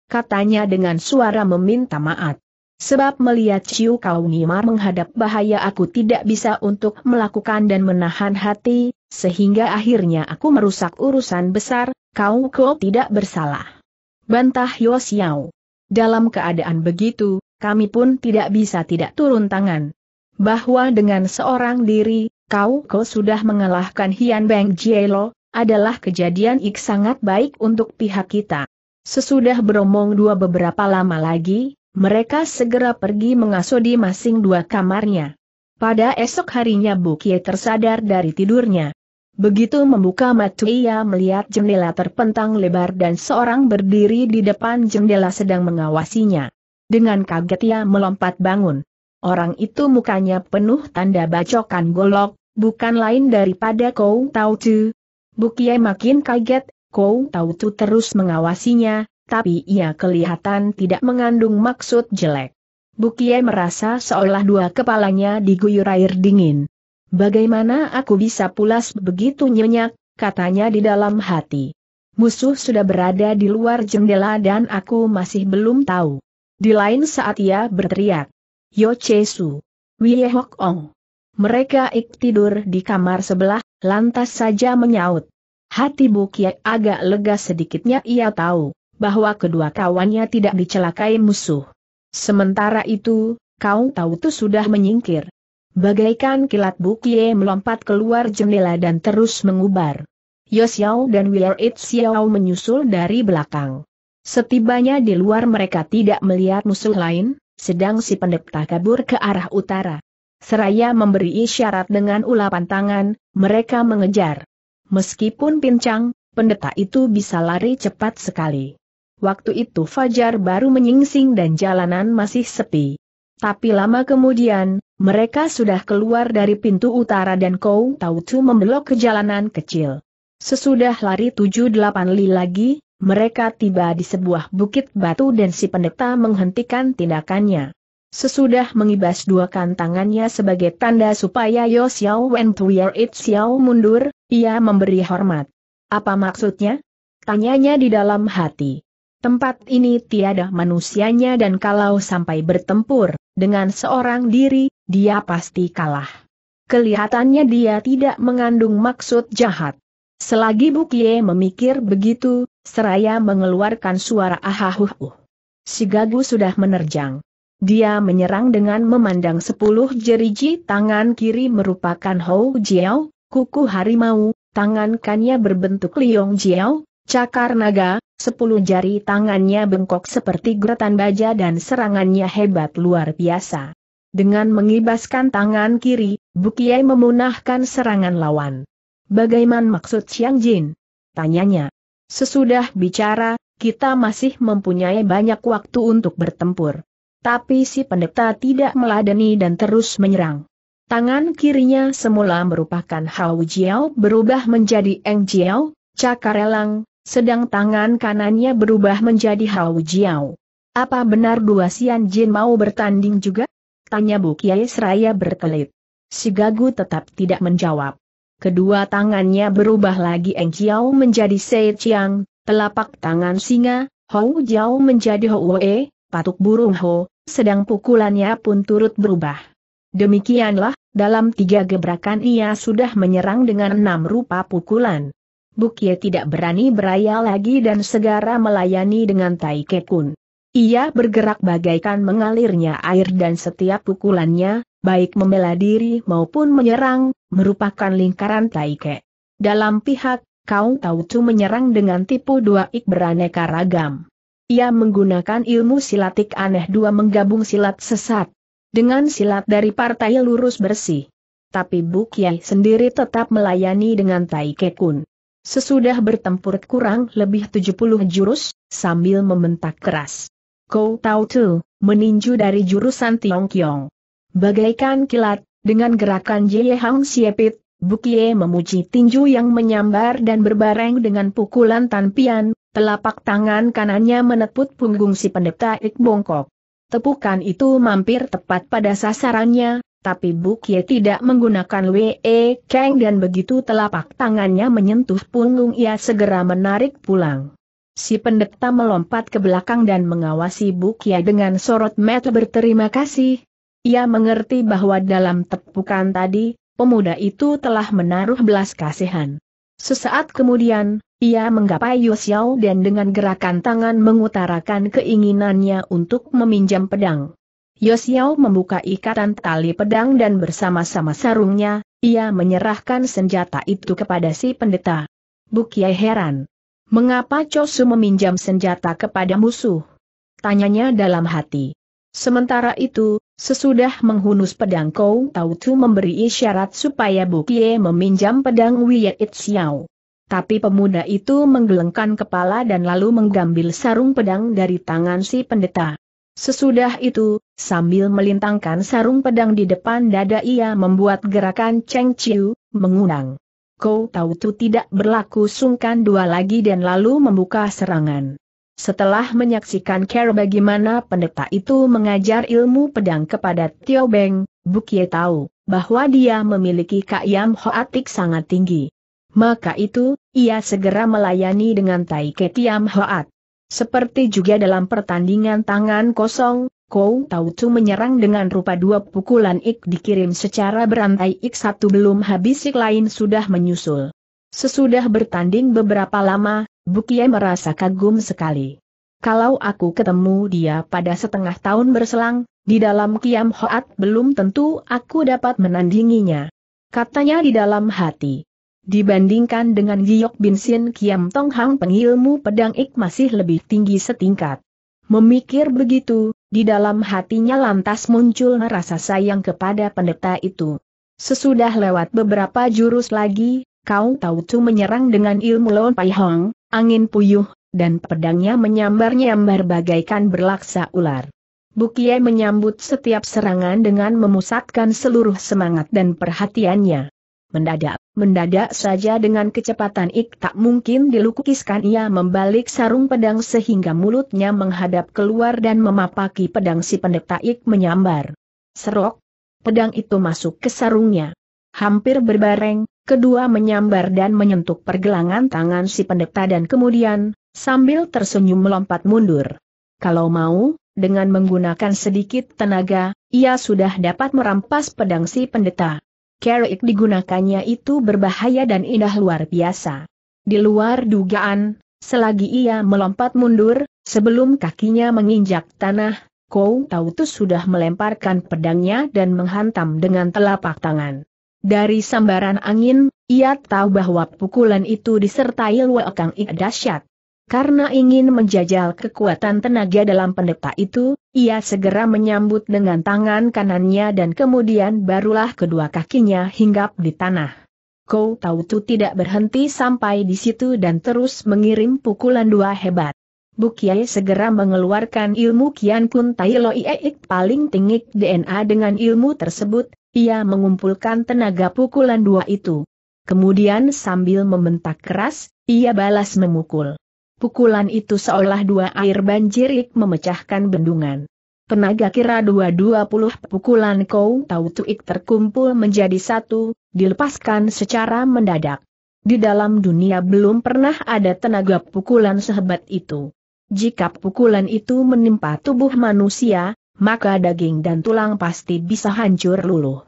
Katanya dengan suara meminta maaf. Sebab melihat Ciu Kau Nima menghadap bahaya aku tidak bisa untuk melakukan dan menahan hati, sehingga akhirnya aku merusak urusan besar, kau kau tidak bersalah. Bantah Yosiao. Dalam keadaan begitu, kami pun tidak bisa tidak turun tangan. Bahwa dengan seorang diri, kau kau sudah mengalahkan Hian Beng Jielo, adalah kejadian ik sangat baik untuk pihak kita. Sesudah beromong dua beberapa lama lagi, mereka segera pergi mengasuh di masing dua kamarnya. Pada esok harinya Bukie tersadar dari tidurnya. Begitu membuka mata ia melihat jendela terpentang lebar dan seorang berdiri di depan jendela sedang mengawasinya. Dengan kaget ia melompat bangun. Orang itu mukanya penuh tanda bacokan golok, bukan lain daripada Kou Tau Tu. Bukie makin kaget, Kou Tau Tu terus mengawasinya, tapi ia kelihatan tidak mengandung maksud jelek. Bukie merasa seolah dua kepalanya diguyur air dingin. Bagaimana aku bisa pulas begitu nyenyak, katanya di dalam hati. Musuh sudah berada di luar jendela dan aku masih belum tahu. Di lain saat ia berteriak. Yo Chesu. Wie Hok Ong. Mereka ik tidur di kamar sebelah, lantas saja menyaut. Hati Bukia agak lega sedikitnya ia tahu, bahwa kedua kawannya tidak dicelakai musuh. Sementara itu, kau tahu tuh sudah menyingkir. Bagaikan kilat Bukie melompat keluar jendela dan terus mengubar. Yosiao dan Willer It Xiao menyusul dari belakang. Setibanya di luar mereka tidak melihat musuh lain, sedang si pendeta kabur ke arah utara. Seraya memberi isyarat dengan ulapan tangan, mereka mengejar. Meskipun pincang, pendeta itu bisa lari cepat sekali. Waktu itu Fajar baru menyingsing dan jalanan masih sepi. Tapi lama kemudian, mereka sudah keluar dari pintu utara dan Kau Tau Tu membelok ke jalanan kecil. Sesudah lari tujuh delapan li lagi, mereka tiba di sebuah bukit batu dan si pendeta menghentikan tindakannya. Sesudah mengibas dua kantangannya sebagai tanda supaya Yo Xiao Wen Tuyer It Xiao mundur, ia memberi hormat. Apa maksudnya? Tanyanya di dalam hati. Tempat ini tiada manusianya dan kalau sampai bertempur, dengan seorang diri, dia pasti kalah. Kelihatannya dia tidak mengandung maksud jahat. Selagi Bukie memikir begitu, seraya mengeluarkan suara ahahuhuh. Si Gagu sudah menerjang. Dia menyerang dengan memandang sepuluh jeriji tangan kiri merupakan Hou Jiao, kuku harimau, tangan kannya berbentuk liong jiao, cakar naga, Sepuluh jari tangannya bengkok seperti geretan baja dan serangannya hebat luar biasa. Dengan mengibaskan tangan kiri, Bukiai memunahkan serangan lawan. Bagaimana maksud Xiang Jin? Tanyanya. Sesudah bicara, kita masih mempunyai banyak waktu untuk bertempur. Tapi si pendeta tidak meladeni dan terus menyerang. Tangan kirinya semula merupakan Hao Jiao berubah menjadi Eng Jiao, Cakarelang, sedang tangan kanannya berubah menjadi Hao Jiao. Apa benar dua Sian Jin mau bertanding juga? Tanya Bu Kiai seraya berkelit. Si Gagu tetap tidak menjawab. Kedua tangannya berubah lagi Eng Jiao menjadi Sei Chiang, telapak tangan singa, Hou Jiao menjadi Hou E, patuk burung Ho, sedang pukulannya pun turut berubah. Demikianlah, dalam tiga gebrakan ia sudah menyerang dengan enam rupa pukulan. Bukye tidak berani beraya lagi dan segera melayani dengan Tai Kekun. Ia bergerak bagaikan mengalirnya air dan setiap pukulannya, baik membela diri maupun menyerang, merupakan lingkaran Tai Ke. Dalam pihak, Kau Tu menyerang dengan tipu dua ik beraneka ragam. Ia menggunakan ilmu silatik aneh dua menggabung silat sesat. Dengan silat dari partai lurus bersih. Tapi Bukyai sendiri tetap melayani dengan Tai Kekun. Sesudah bertempur kurang lebih 70 jurus, sambil membentak keras. Kau tahu tuh, meninju dari jurusan Tiong kiong Bagaikan kilat, dengan gerakan Jie Hang Siepit, Bukie memuji tinju yang menyambar dan berbareng dengan pukulan tanpian, telapak tangan kanannya meneput punggung si pendeta Ik Bongkok. Tepukan itu mampir tepat pada sasarannya, tapi Ye tidak menggunakan Wee, Kang dan begitu telapak tangannya menyentuh punggung ia segera menarik pulang. Si pendeta melompat ke belakang dan mengawasi Ye dengan sorot mata berterima kasih. Ia mengerti bahwa dalam tepukan tadi, pemuda itu telah menaruh belas kasihan. Sesaat kemudian, ia menggapai Yosiao dan dengan gerakan tangan mengutarakan keinginannya untuk meminjam pedang. Yosiao membuka ikatan tali pedang dan bersama-sama sarungnya, ia menyerahkan senjata itu kepada si pendeta. Bukiai heran. Mengapa Chosu meminjam senjata kepada musuh? Tanyanya dalam hati. Sementara itu, sesudah menghunus pedang Kou Tau Tu memberi isyarat supaya Bukie meminjam pedang Wiye Xiao. Tapi pemuda itu menggelengkan kepala dan lalu menggambil sarung pedang dari tangan si pendeta. Sesudah itu, sambil melintangkan sarung pedang di depan dada ia membuat gerakan Cheng Chiu, mengunang. Kau tahu tu tidak berlaku sungkan dua lagi dan lalu membuka serangan. Setelah menyaksikan care bagaimana pendeta itu mengajar ilmu pedang kepada Tio Beng, Bukie tahu bahwa dia memiliki kayam hoatik sangat tinggi. Maka itu, ia segera melayani dengan Tai Ke Tiam Hoat. Seperti juga dalam pertandingan tangan kosong, Kou Tau Tu menyerang dengan rupa dua pukulan Ik dikirim secara berantai Ik satu belum habis Ik lain sudah menyusul. Sesudah bertanding beberapa lama, Bukie merasa kagum sekali. Kalau aku ketemu dia pada setengah tahun berselang, di dalam Kiam Hoat belum tentu aku dapat menandinginya. Katanya di dalam hati. Dibandingkan dengan Giyok Bin Sin Kiam Tong Hang pengilmu pedang ik masih lebih tinggi setingkat. Memikir begitu, di dalam hatinya lantas muncul rasa sayang kepada pendeta itu. Sesudah lewat beberapa jurus lagi, kau tahu tu menyerang dengan ilmu Lon Pai Hong, angin puyuh, dan pedangnya menyambar-nyambar bagaikan berlaksa ular. Bukie menyambut setiap serangan dengan memusatkan seluruh semangat dan perhatiannya. Mendadak, mendadak saja dengan kecepatan ik tak mungkin dilukiskan ia membalik sarung pedang sehingga mulutnya menghadap keluar dan memapaki pedang si pendeta ik menyambar. Serok, pedang itu masuk ke sarungnya. Hampir berbareng, kedua menyambar dan menyentuh pergelangan tangan si pendeta dan kemudian, sambil tersenyum melompat mundur. Kalau mau, dengan menggunakan sedikit tenaga, ia sudah dapat merampas pedang si pendeta kerik digunakannya itu berbahaya dan indah luar biasa. Di luar dugaan, selagi ia melompat mundur, sebelum kakinya menginjak tanah, Kou Tautu sudah melemparkan pedangnya dan menghantam dengan telapak tangan. Dari sambaran angin, ia tahu bahwa pukulan itu disertai luekang ik dahsyat. Karena ingin menjajal kekuatan tenaga dalam pendeta itu, ia segera menyambut dengan tangan kanannya dan kemudian barulah kedua kakinya hinggap di tanah. Kau tahu tu tidak berhenti sampai di situ dan terus mengirim pukulan dua hebat. Bukiai segera mengeluarkan ilmu Kian Kun Tai Loiek paling tinggi DNA dengan ilmu tersebut, ia mengumpulkan tenaga pukulan dua itu. Kemudian sambil membentak keras, ia balas memukul. Pukulan itu seolah dua air banjirik memecahkan bendungan. Tenaga kira dua dua puluh pukulan kau tahu tuik terkumpul menjadi satu, dilepaskan secara mendadak. Di dalam dunia belum pernah ada tenaga pukulan sehebat itu. Jika pukulan itu menimpa tubuh manusia, maka daging dan tulang pasti bisa hancur luluh.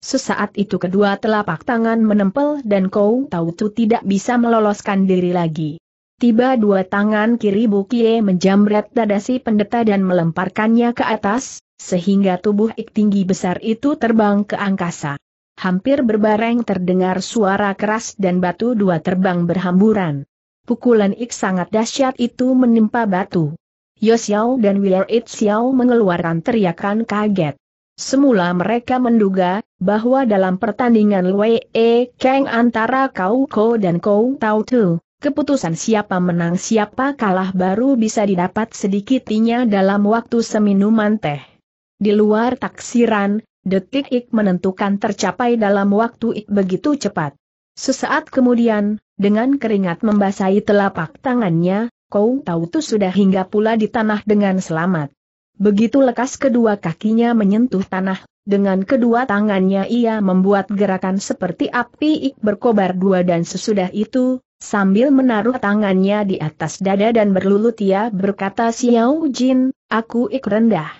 Sesaat itu kedua telapak tangan menempel dan kau tahu tu tidak bisa meloloskan diri lagi. Tiba dua tangan kiri Bukie menjamret dada si pendeta dan melemparkannya ke atas, sehingga tubuh ik tinggi besar itu terbang ke angkasa. Hampir berbareng terdengar suara keras dan batu dua terbang berhamburan. Pukulan ik sangat dahsyat itu menimpa batu. Yosiao dan Willard It Xiao mengeluarkan teriakan kaget. Semula mereka menduga, bahwa dalam pertandingan Wei E antara Kau Ko dan Kau Tau Tu, keputusan siapa menang siapa kalah baru bisa didapat sedikitnya dalam waktu seminuman teh. Di luar taksiran, detik ik menentukan tercapai dalam waktu ik begitu cepat. Sesaat kemudian, dengan keringat membasahi telapak tangannya, Kou Tautu Tu sudah hingga pula di tanah dengan selamat. Begitu lekas kedua kakinya menyentuh tanah, dengan kedua tangannya ia membuat gerakan seperti api ik berkobar dua dan sesudah itu, Sambil menaruh tangannya di atas dada dan berlulut ia berkata Xiao Jin, aku ik rendah.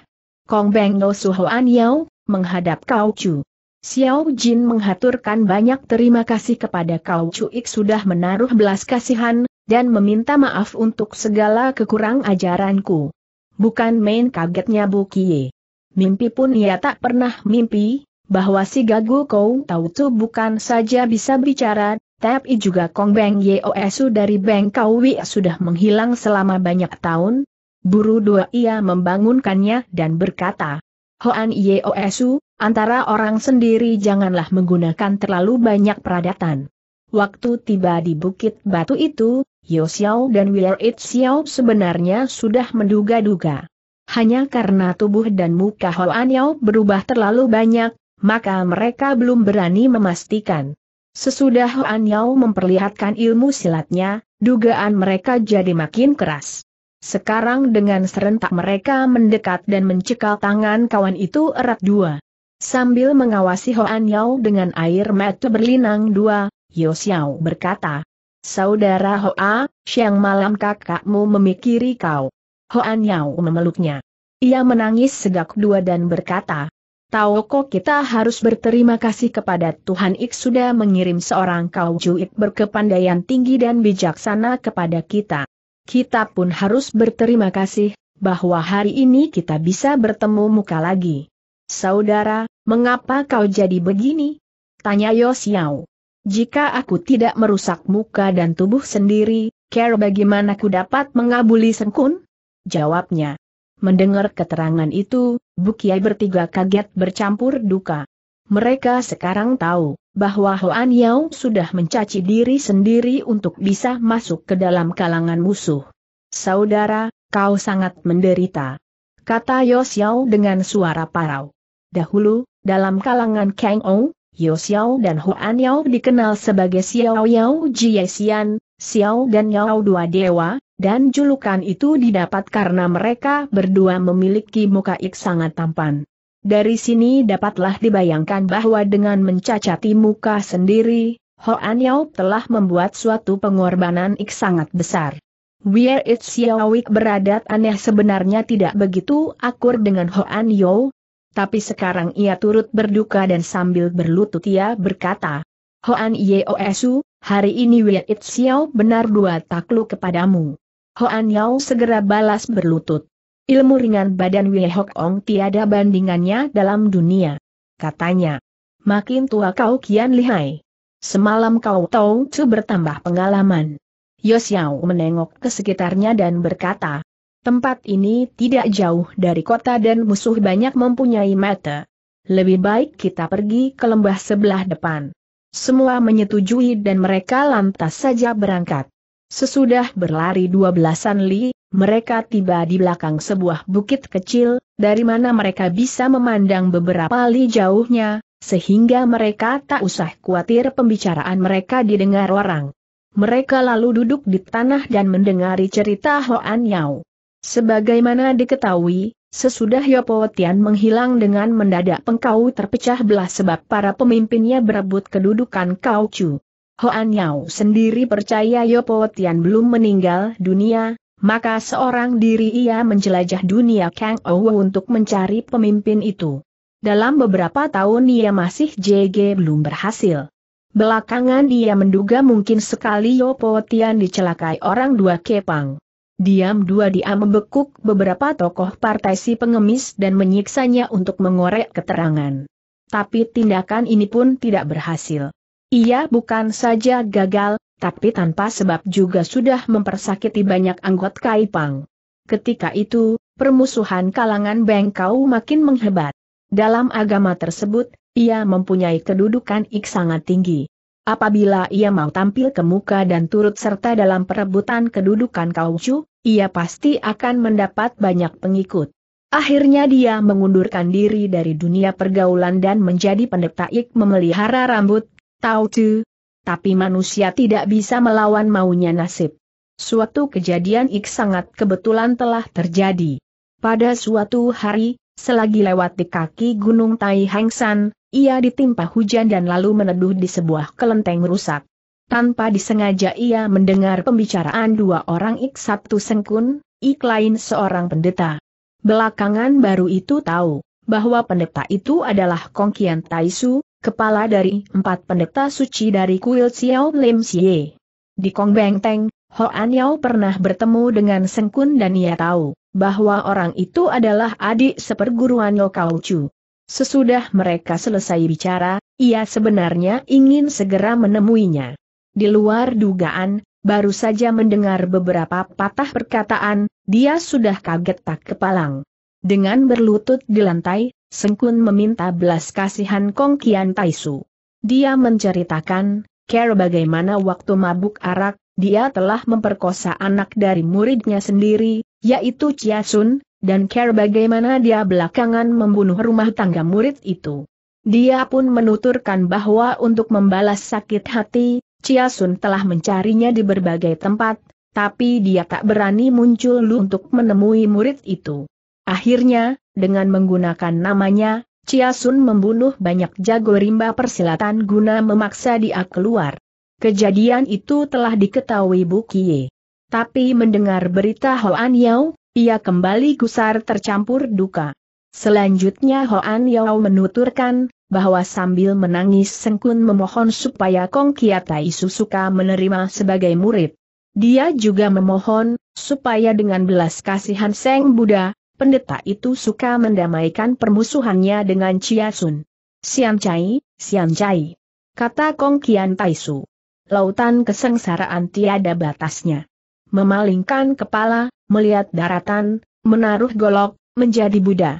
Kong Beng No Suhoan Yao, menghadap Kau Chu. Xiao Jin menghaturkan banyak terima kasih kepada Kau Chu Ik sudah menaruh belas kasihan, dan meminta maaf untuk segala kekurang ajaranku. Bukan main kagetnya Bu Kie. Mimpi pun ia tak pernah mimpi, bahwa si Gagu Kau Tau Tu bukan saja bisa bicara, tapi juga Kong Beng Yeosu dari Beng Kawi sudah menghilang selama banyak tahun. Buru dua ia membangunkannya dan berkata, Hoan Yeosu, antara orang sendiri janganlah menggunakan terlalu banyak peradatan. Waktu tiba di bukit batu itu, Yo Xiao dan Willer It Xiao sebenarnya sudah menduga-duga. Hanya karena tubuh dan muka Hoan Yao berubah terlalu banyak, maka mereka belum berani memastikan. Sesudah Huan Yao memperlihatkan ilmu silatnya, dugaan mereka jadi makin keras. Sekarang dengan serentak mereka mendekat dan mencekal tangan kawan itu erat dua. Sambil mengawasi Hoan Yao dengan air mata berlinang dua, Yo Xiao berkata, Saudara Hoa, siang malam kakakmu memikiri kau. Hoan Yao memeluknya. Ia menangis segak dua dan berkata, Taoko kita harus berterima kasih kepada Tuhan Ik sudah mengirim seorang kau juik berkepandaian tinggi dan bijaksana kepada kita. Kita pun harus berterima kasih, bahwa hari ini kita bisa bertemu muka lagi. Saudara, mengapa kau jadi begini? Tanya Yosiao. Jika aku tidak merusak muka dan tubuh sendiri, care bagaimana ku dapat mengabuli sengkun? Jawabnya. Mendengar keterangan itu, Bukiai bertiga kaget bercampur duka. Mereka sekarang tahu bahwa Hoan Yao sudah mencaci diri sendiri untuk bisa masuk ke dalam kalangan musuh. Saudara, kau sangat menderita. Kata Yosiao dengan suara parau. Dahulu, dalam kalangan Kang Ou, Yosiao dan Hoan Yao dikenal sebagai Xiao Yao Jie Xian, Xiao dan Yao Dua Dewa, dan julukan itu didapat karena mereka berdua memiliki muka ik sangat tampan. Dari sini dapatlah dibayangkan bahwa dengan mencacati muka sendiri, Hoan Yao telah membuat suatu pengorbanan ik sangat besar. Where it Xiaowik beradat aneh sebenarnya tidak begitu akur dengan Hoan Yao, tapi sekarang ia turut berduka dan sambil berlutut ia berkata, Hoan Esu, hari ini Wei it Xiao benar dua takluk kepadamu. Hoan Yao segera balas berlutut. Ilmu ringan badan Wei Hok Ong tiada bandingannya dalam dunia. Katanya, makin tua kau kian lihai. Semalam kau tahu cu bertambah pengalaman. Yos Yao menengok ke sekitarnya dan berkata, tempat ini tidak jauh dari kota dan musuh banyak mempunyai mata. Lebih baik kita pergi ke lembah sebelah depan. Semua menyetujui dan mereka lantas saja berangkat. Sesudah berlari dua belasan li, mereka tiba di belakang sebuah bukit kecil, dari mana mereka bisa memandang beberapa li jauhnya, sehingga mereka tak usah khawatir pembicaraan mereka didengar orang. Mereka lalu duduk di tanah dan mendengari cerita Hoan Yao. Sebagaimana diketahui, sesudah Yopo Tian menghilang dengan mendadak pengkau terpecah belah sebab para pemimpinnya berebut kedudukan Kau Chu. Hoan Yao sendiri percaya Yopo Tian belum meninggal dunia, maka seorang diri ia menjelajah dunia Kang Ouwe untuk mencari pemimpin itu. Dalam beberapa tahun ia masih JG belum berhasil. Belakangan ia menduga mungkin sekali Yopo Tian dicelakai orang dua kepang. Diam-dua dia membekuk beberapa tokoh partai si pengemis dan menyiksanya untuk mengorek keterangan. Tapi tindakan ini pun tidak berhasil. Ia bukan saja gagal, tapi tanpa sebab juga sudah mempersakiti banyak anggota Kaipang. Ketika itu, permusuhan kalangan Bengkau makin menghebat. Dalam agama tersebut, ia mempunyai kedudukan ik sangat tinggi. Apabila ia mau tampil ke muka dan turut serta dalam perebutan kedudukan Kaucu, ia pasti akan mendapat banyak pengikut. Akhirnya dia mengundurkan diri dari dunia pergaulan dan menjadi pendeta ik memelihara rambut Tahu tu, tapi manusia tidak bisa melawan maunya nasib. Suatu kejadian ik sangat kebetulan telah terjadi. Pada suatu hari, selagi lewat di kaki Gunung Tai Hengsan, ia ditimpa hujan dan lalu meneduh di sebuah kelenteng rusak. Tanpa disengaja ia mendengar pembicaraan dua orang ik satu sengkun, ik lain seorang pendeta. Belakangan baru itu tahu, bahwa pendeta itu adalah Kongkian Taisu, kepala dari empat pendeta suci dari kuil Xiao Lim Xie. Di Kong Beng Teng, Ho An Yao pernah bertemu dengan Seng Kun dan ia tahu bahwa orang itu adalah adik seperguruan Lo Kau Chu. Sesudah mereka selesai bicara, ia sebenarnya ingin segera menemuinya. Di luar dugaan, baru saja mendengar beberapa patah perkataan, dia sudah kaget tak kepalang. Dengan berlutut di lantai, Sengkun meminta belas kasihan Kong Kian Taisu. Dia menceritakan, care bagaimana waktu mabuk arak, dia telah memperkosa anak dari muridnya sendiri, yaitu Chia Sun, dan care bagaimana dia belakangan membunuh rumah tangga murid itu. Dia pun menuturkan bahwa untuk membalas sakit hati, Chia Sun telah mencarinya di berbagai tempat, tapi dia tak berani muncul untuk menemui murid itu. Akhirnya, dengan menggunakan namanya, Chia Sun membunuh banyak jago rimba persilatan guna memaksa dia keluar. Kejadian itu telah diketahui Bu Kie. Tapi mendengar berita Hoan Yao, ia kembali gusar tercampur duka. Selanjutnya Hoan Yao menuturkan, bahwa sambil menangis Sengkun memohon supaya Kong Kiatai Susuka menerima sebagai murid. Dia juga memohon, supaya dengan belas kasihan Seng Buddha, pendeta itu suka mendamaikan permusuhannya dengan Chia Sun. Siam Chai, Siam Chai. Kata Kong Kian Tai Su. Lautan kesengsaraan tiada batasnya. Memalingkan kepala, melihat daratan, menaruh golok, menjadi Buddha.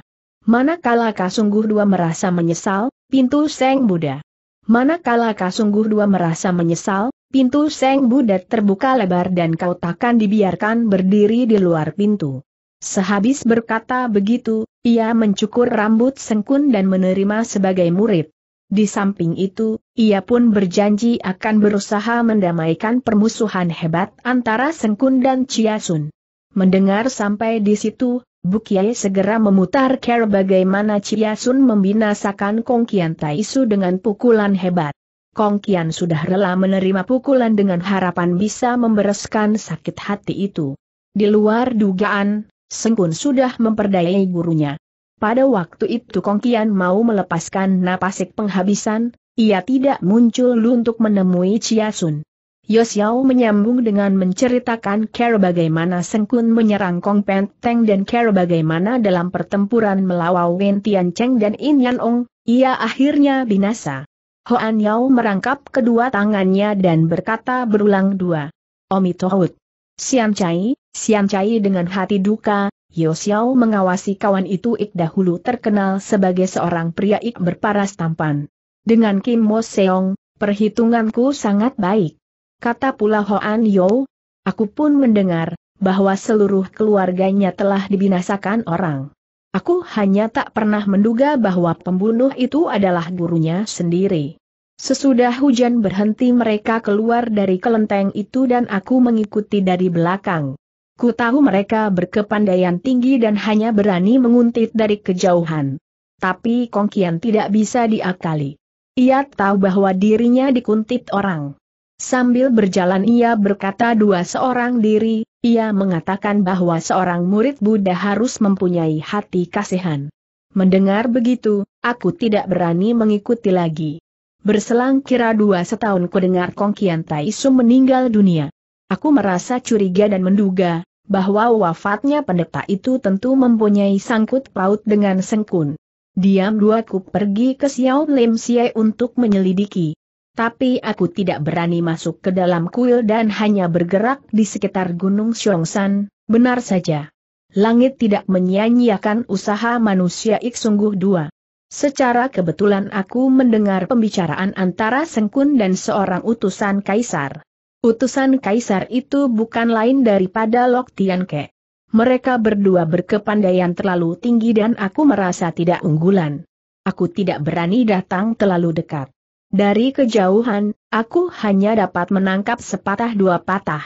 Manakala Kasungguh Dua merasa menyesal, pintu Seng Buddha. Manakala Kasungguh Dua merasa menyesal, pintu Seng Buddha terbuka lebar dan kau takkan dibiarkan berdiri di luar pintu. Sehabis berkata begitu, ia mencukur rambut sengkun dan menerima sebagai murid. Di samping itu, ia pun berjanji akan berusaha mendamaikan permusuhan hebat antara Sengkun dan Chiasun. Mendengar sampai di situ, Bukiai segera memutar care bagaimana Chiasun membinasakan Kong Kian Taisu dengan pukulan hebat. Kong Kian sudah rela menerima pukulan dengan harapan bisa membereskan sakit hati itu. Di luar dugaan, Sengkun sudah memperdayai gurunya. Pada waktu itu Kongkian mau melepaskan napasik penghabisan, ia tidak muncul untuk menemui Chia Sun. Yosiao menyambung dengan menceritakan cara bagaimana Sengkun menyerang Kong Penteng dan cara bagaimana dalam pertempuran melawan Wen Cheng dan In Yan Ong, ia akhirnya binasa. Hoan Yao merangkap kedua tangannya dan berkata berulang dua. Omitohut. Siam Chai, Siam Cai dengan hati duka, Yo Xiao mengawasi kawan itu Ik dahulu terkenal sebagai seorang pria Ik berparas tampan. Dengan Kim Mo Seong, perhitunganku sangat baik. Kata pula Hoan Yo, aku pun mendengar, bahwa seluruh keluarganya telah dibinasakan orang. Aku hanya tak pernah menduga bahwa pembunuh itu adalah gurunya sendiri. Sesudah hujan berhenti mereka keluar dari kelenteng itu dan aku mengikuti dari belakang. Ku tahu mereka berkepandaian tinggi dan hanya berani menguntit dari kejauhan. Tapi Kong Kian tidak bisa diakali. Ia tahu bahwa dirinya dikuntit orang. Sambil berjalan ia berkata dua seorang diri, ia mengatakan bahwa seorang murid Buddha harus mempunyai hati kasihan. Mendengar begitu, aku tidak berani mengikuti lagi. Berselang kira dua setahun kudengar Tai Su meninggal dunia. Aku merasa curiga dan menduga, bahwa wafatnya pendeta itu tentu mempunyai sangkut paut dengan Sengkun. Diam dua ku pergi ke Xiao Lim Xie untuk menyelidiki. Tapi aku tidak berani masuk ke dalam kuil dan hanya bergerak di sekitar Gunung Xiongshan, benar saja. Langit tidak menyia-nyiakan usaha manusia ik sungguh dua. Secara kebetulan aku mendengar pembicaraan antara Sengkun dan seorang utusan kaisar. Utusan kaisar itu bukan lain daripada Lok Ke. Mereka berdua berkepandaian terlalu tinggi dan aku merasa tidak unggulan. Aku tidak berani datang terlalu dekat. Dari kejauhan, aku hanya dapat menangkap sepatah dua patah.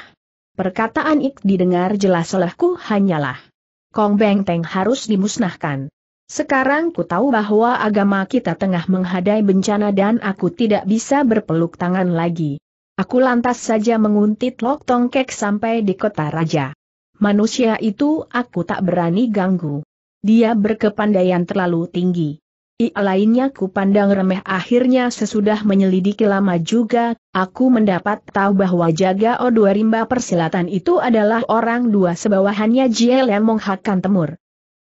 Perkataan Ik didengar jelas olehku hanyalah. Kong Beng Teng harus dimusnahkan. Sekarang ku tahu bahwa agama kita tengah menghadai bencana dan aku tidak bisa berpeluk tangan lagi. Aku lantas saja menguntit Lok Tongkek sampai di kota raja. Manusia itu aku tak berani ganggu. Dia berkepandaian terlalu tinggi. I lainnya ku pandang remeh akhirnya sesudah menyelidiki lama juga, aku mendapat tahu bahwa jaga O 2 rimba persilatan itu adalah orang dua sebawahannya Jie yang menghakkan Temur.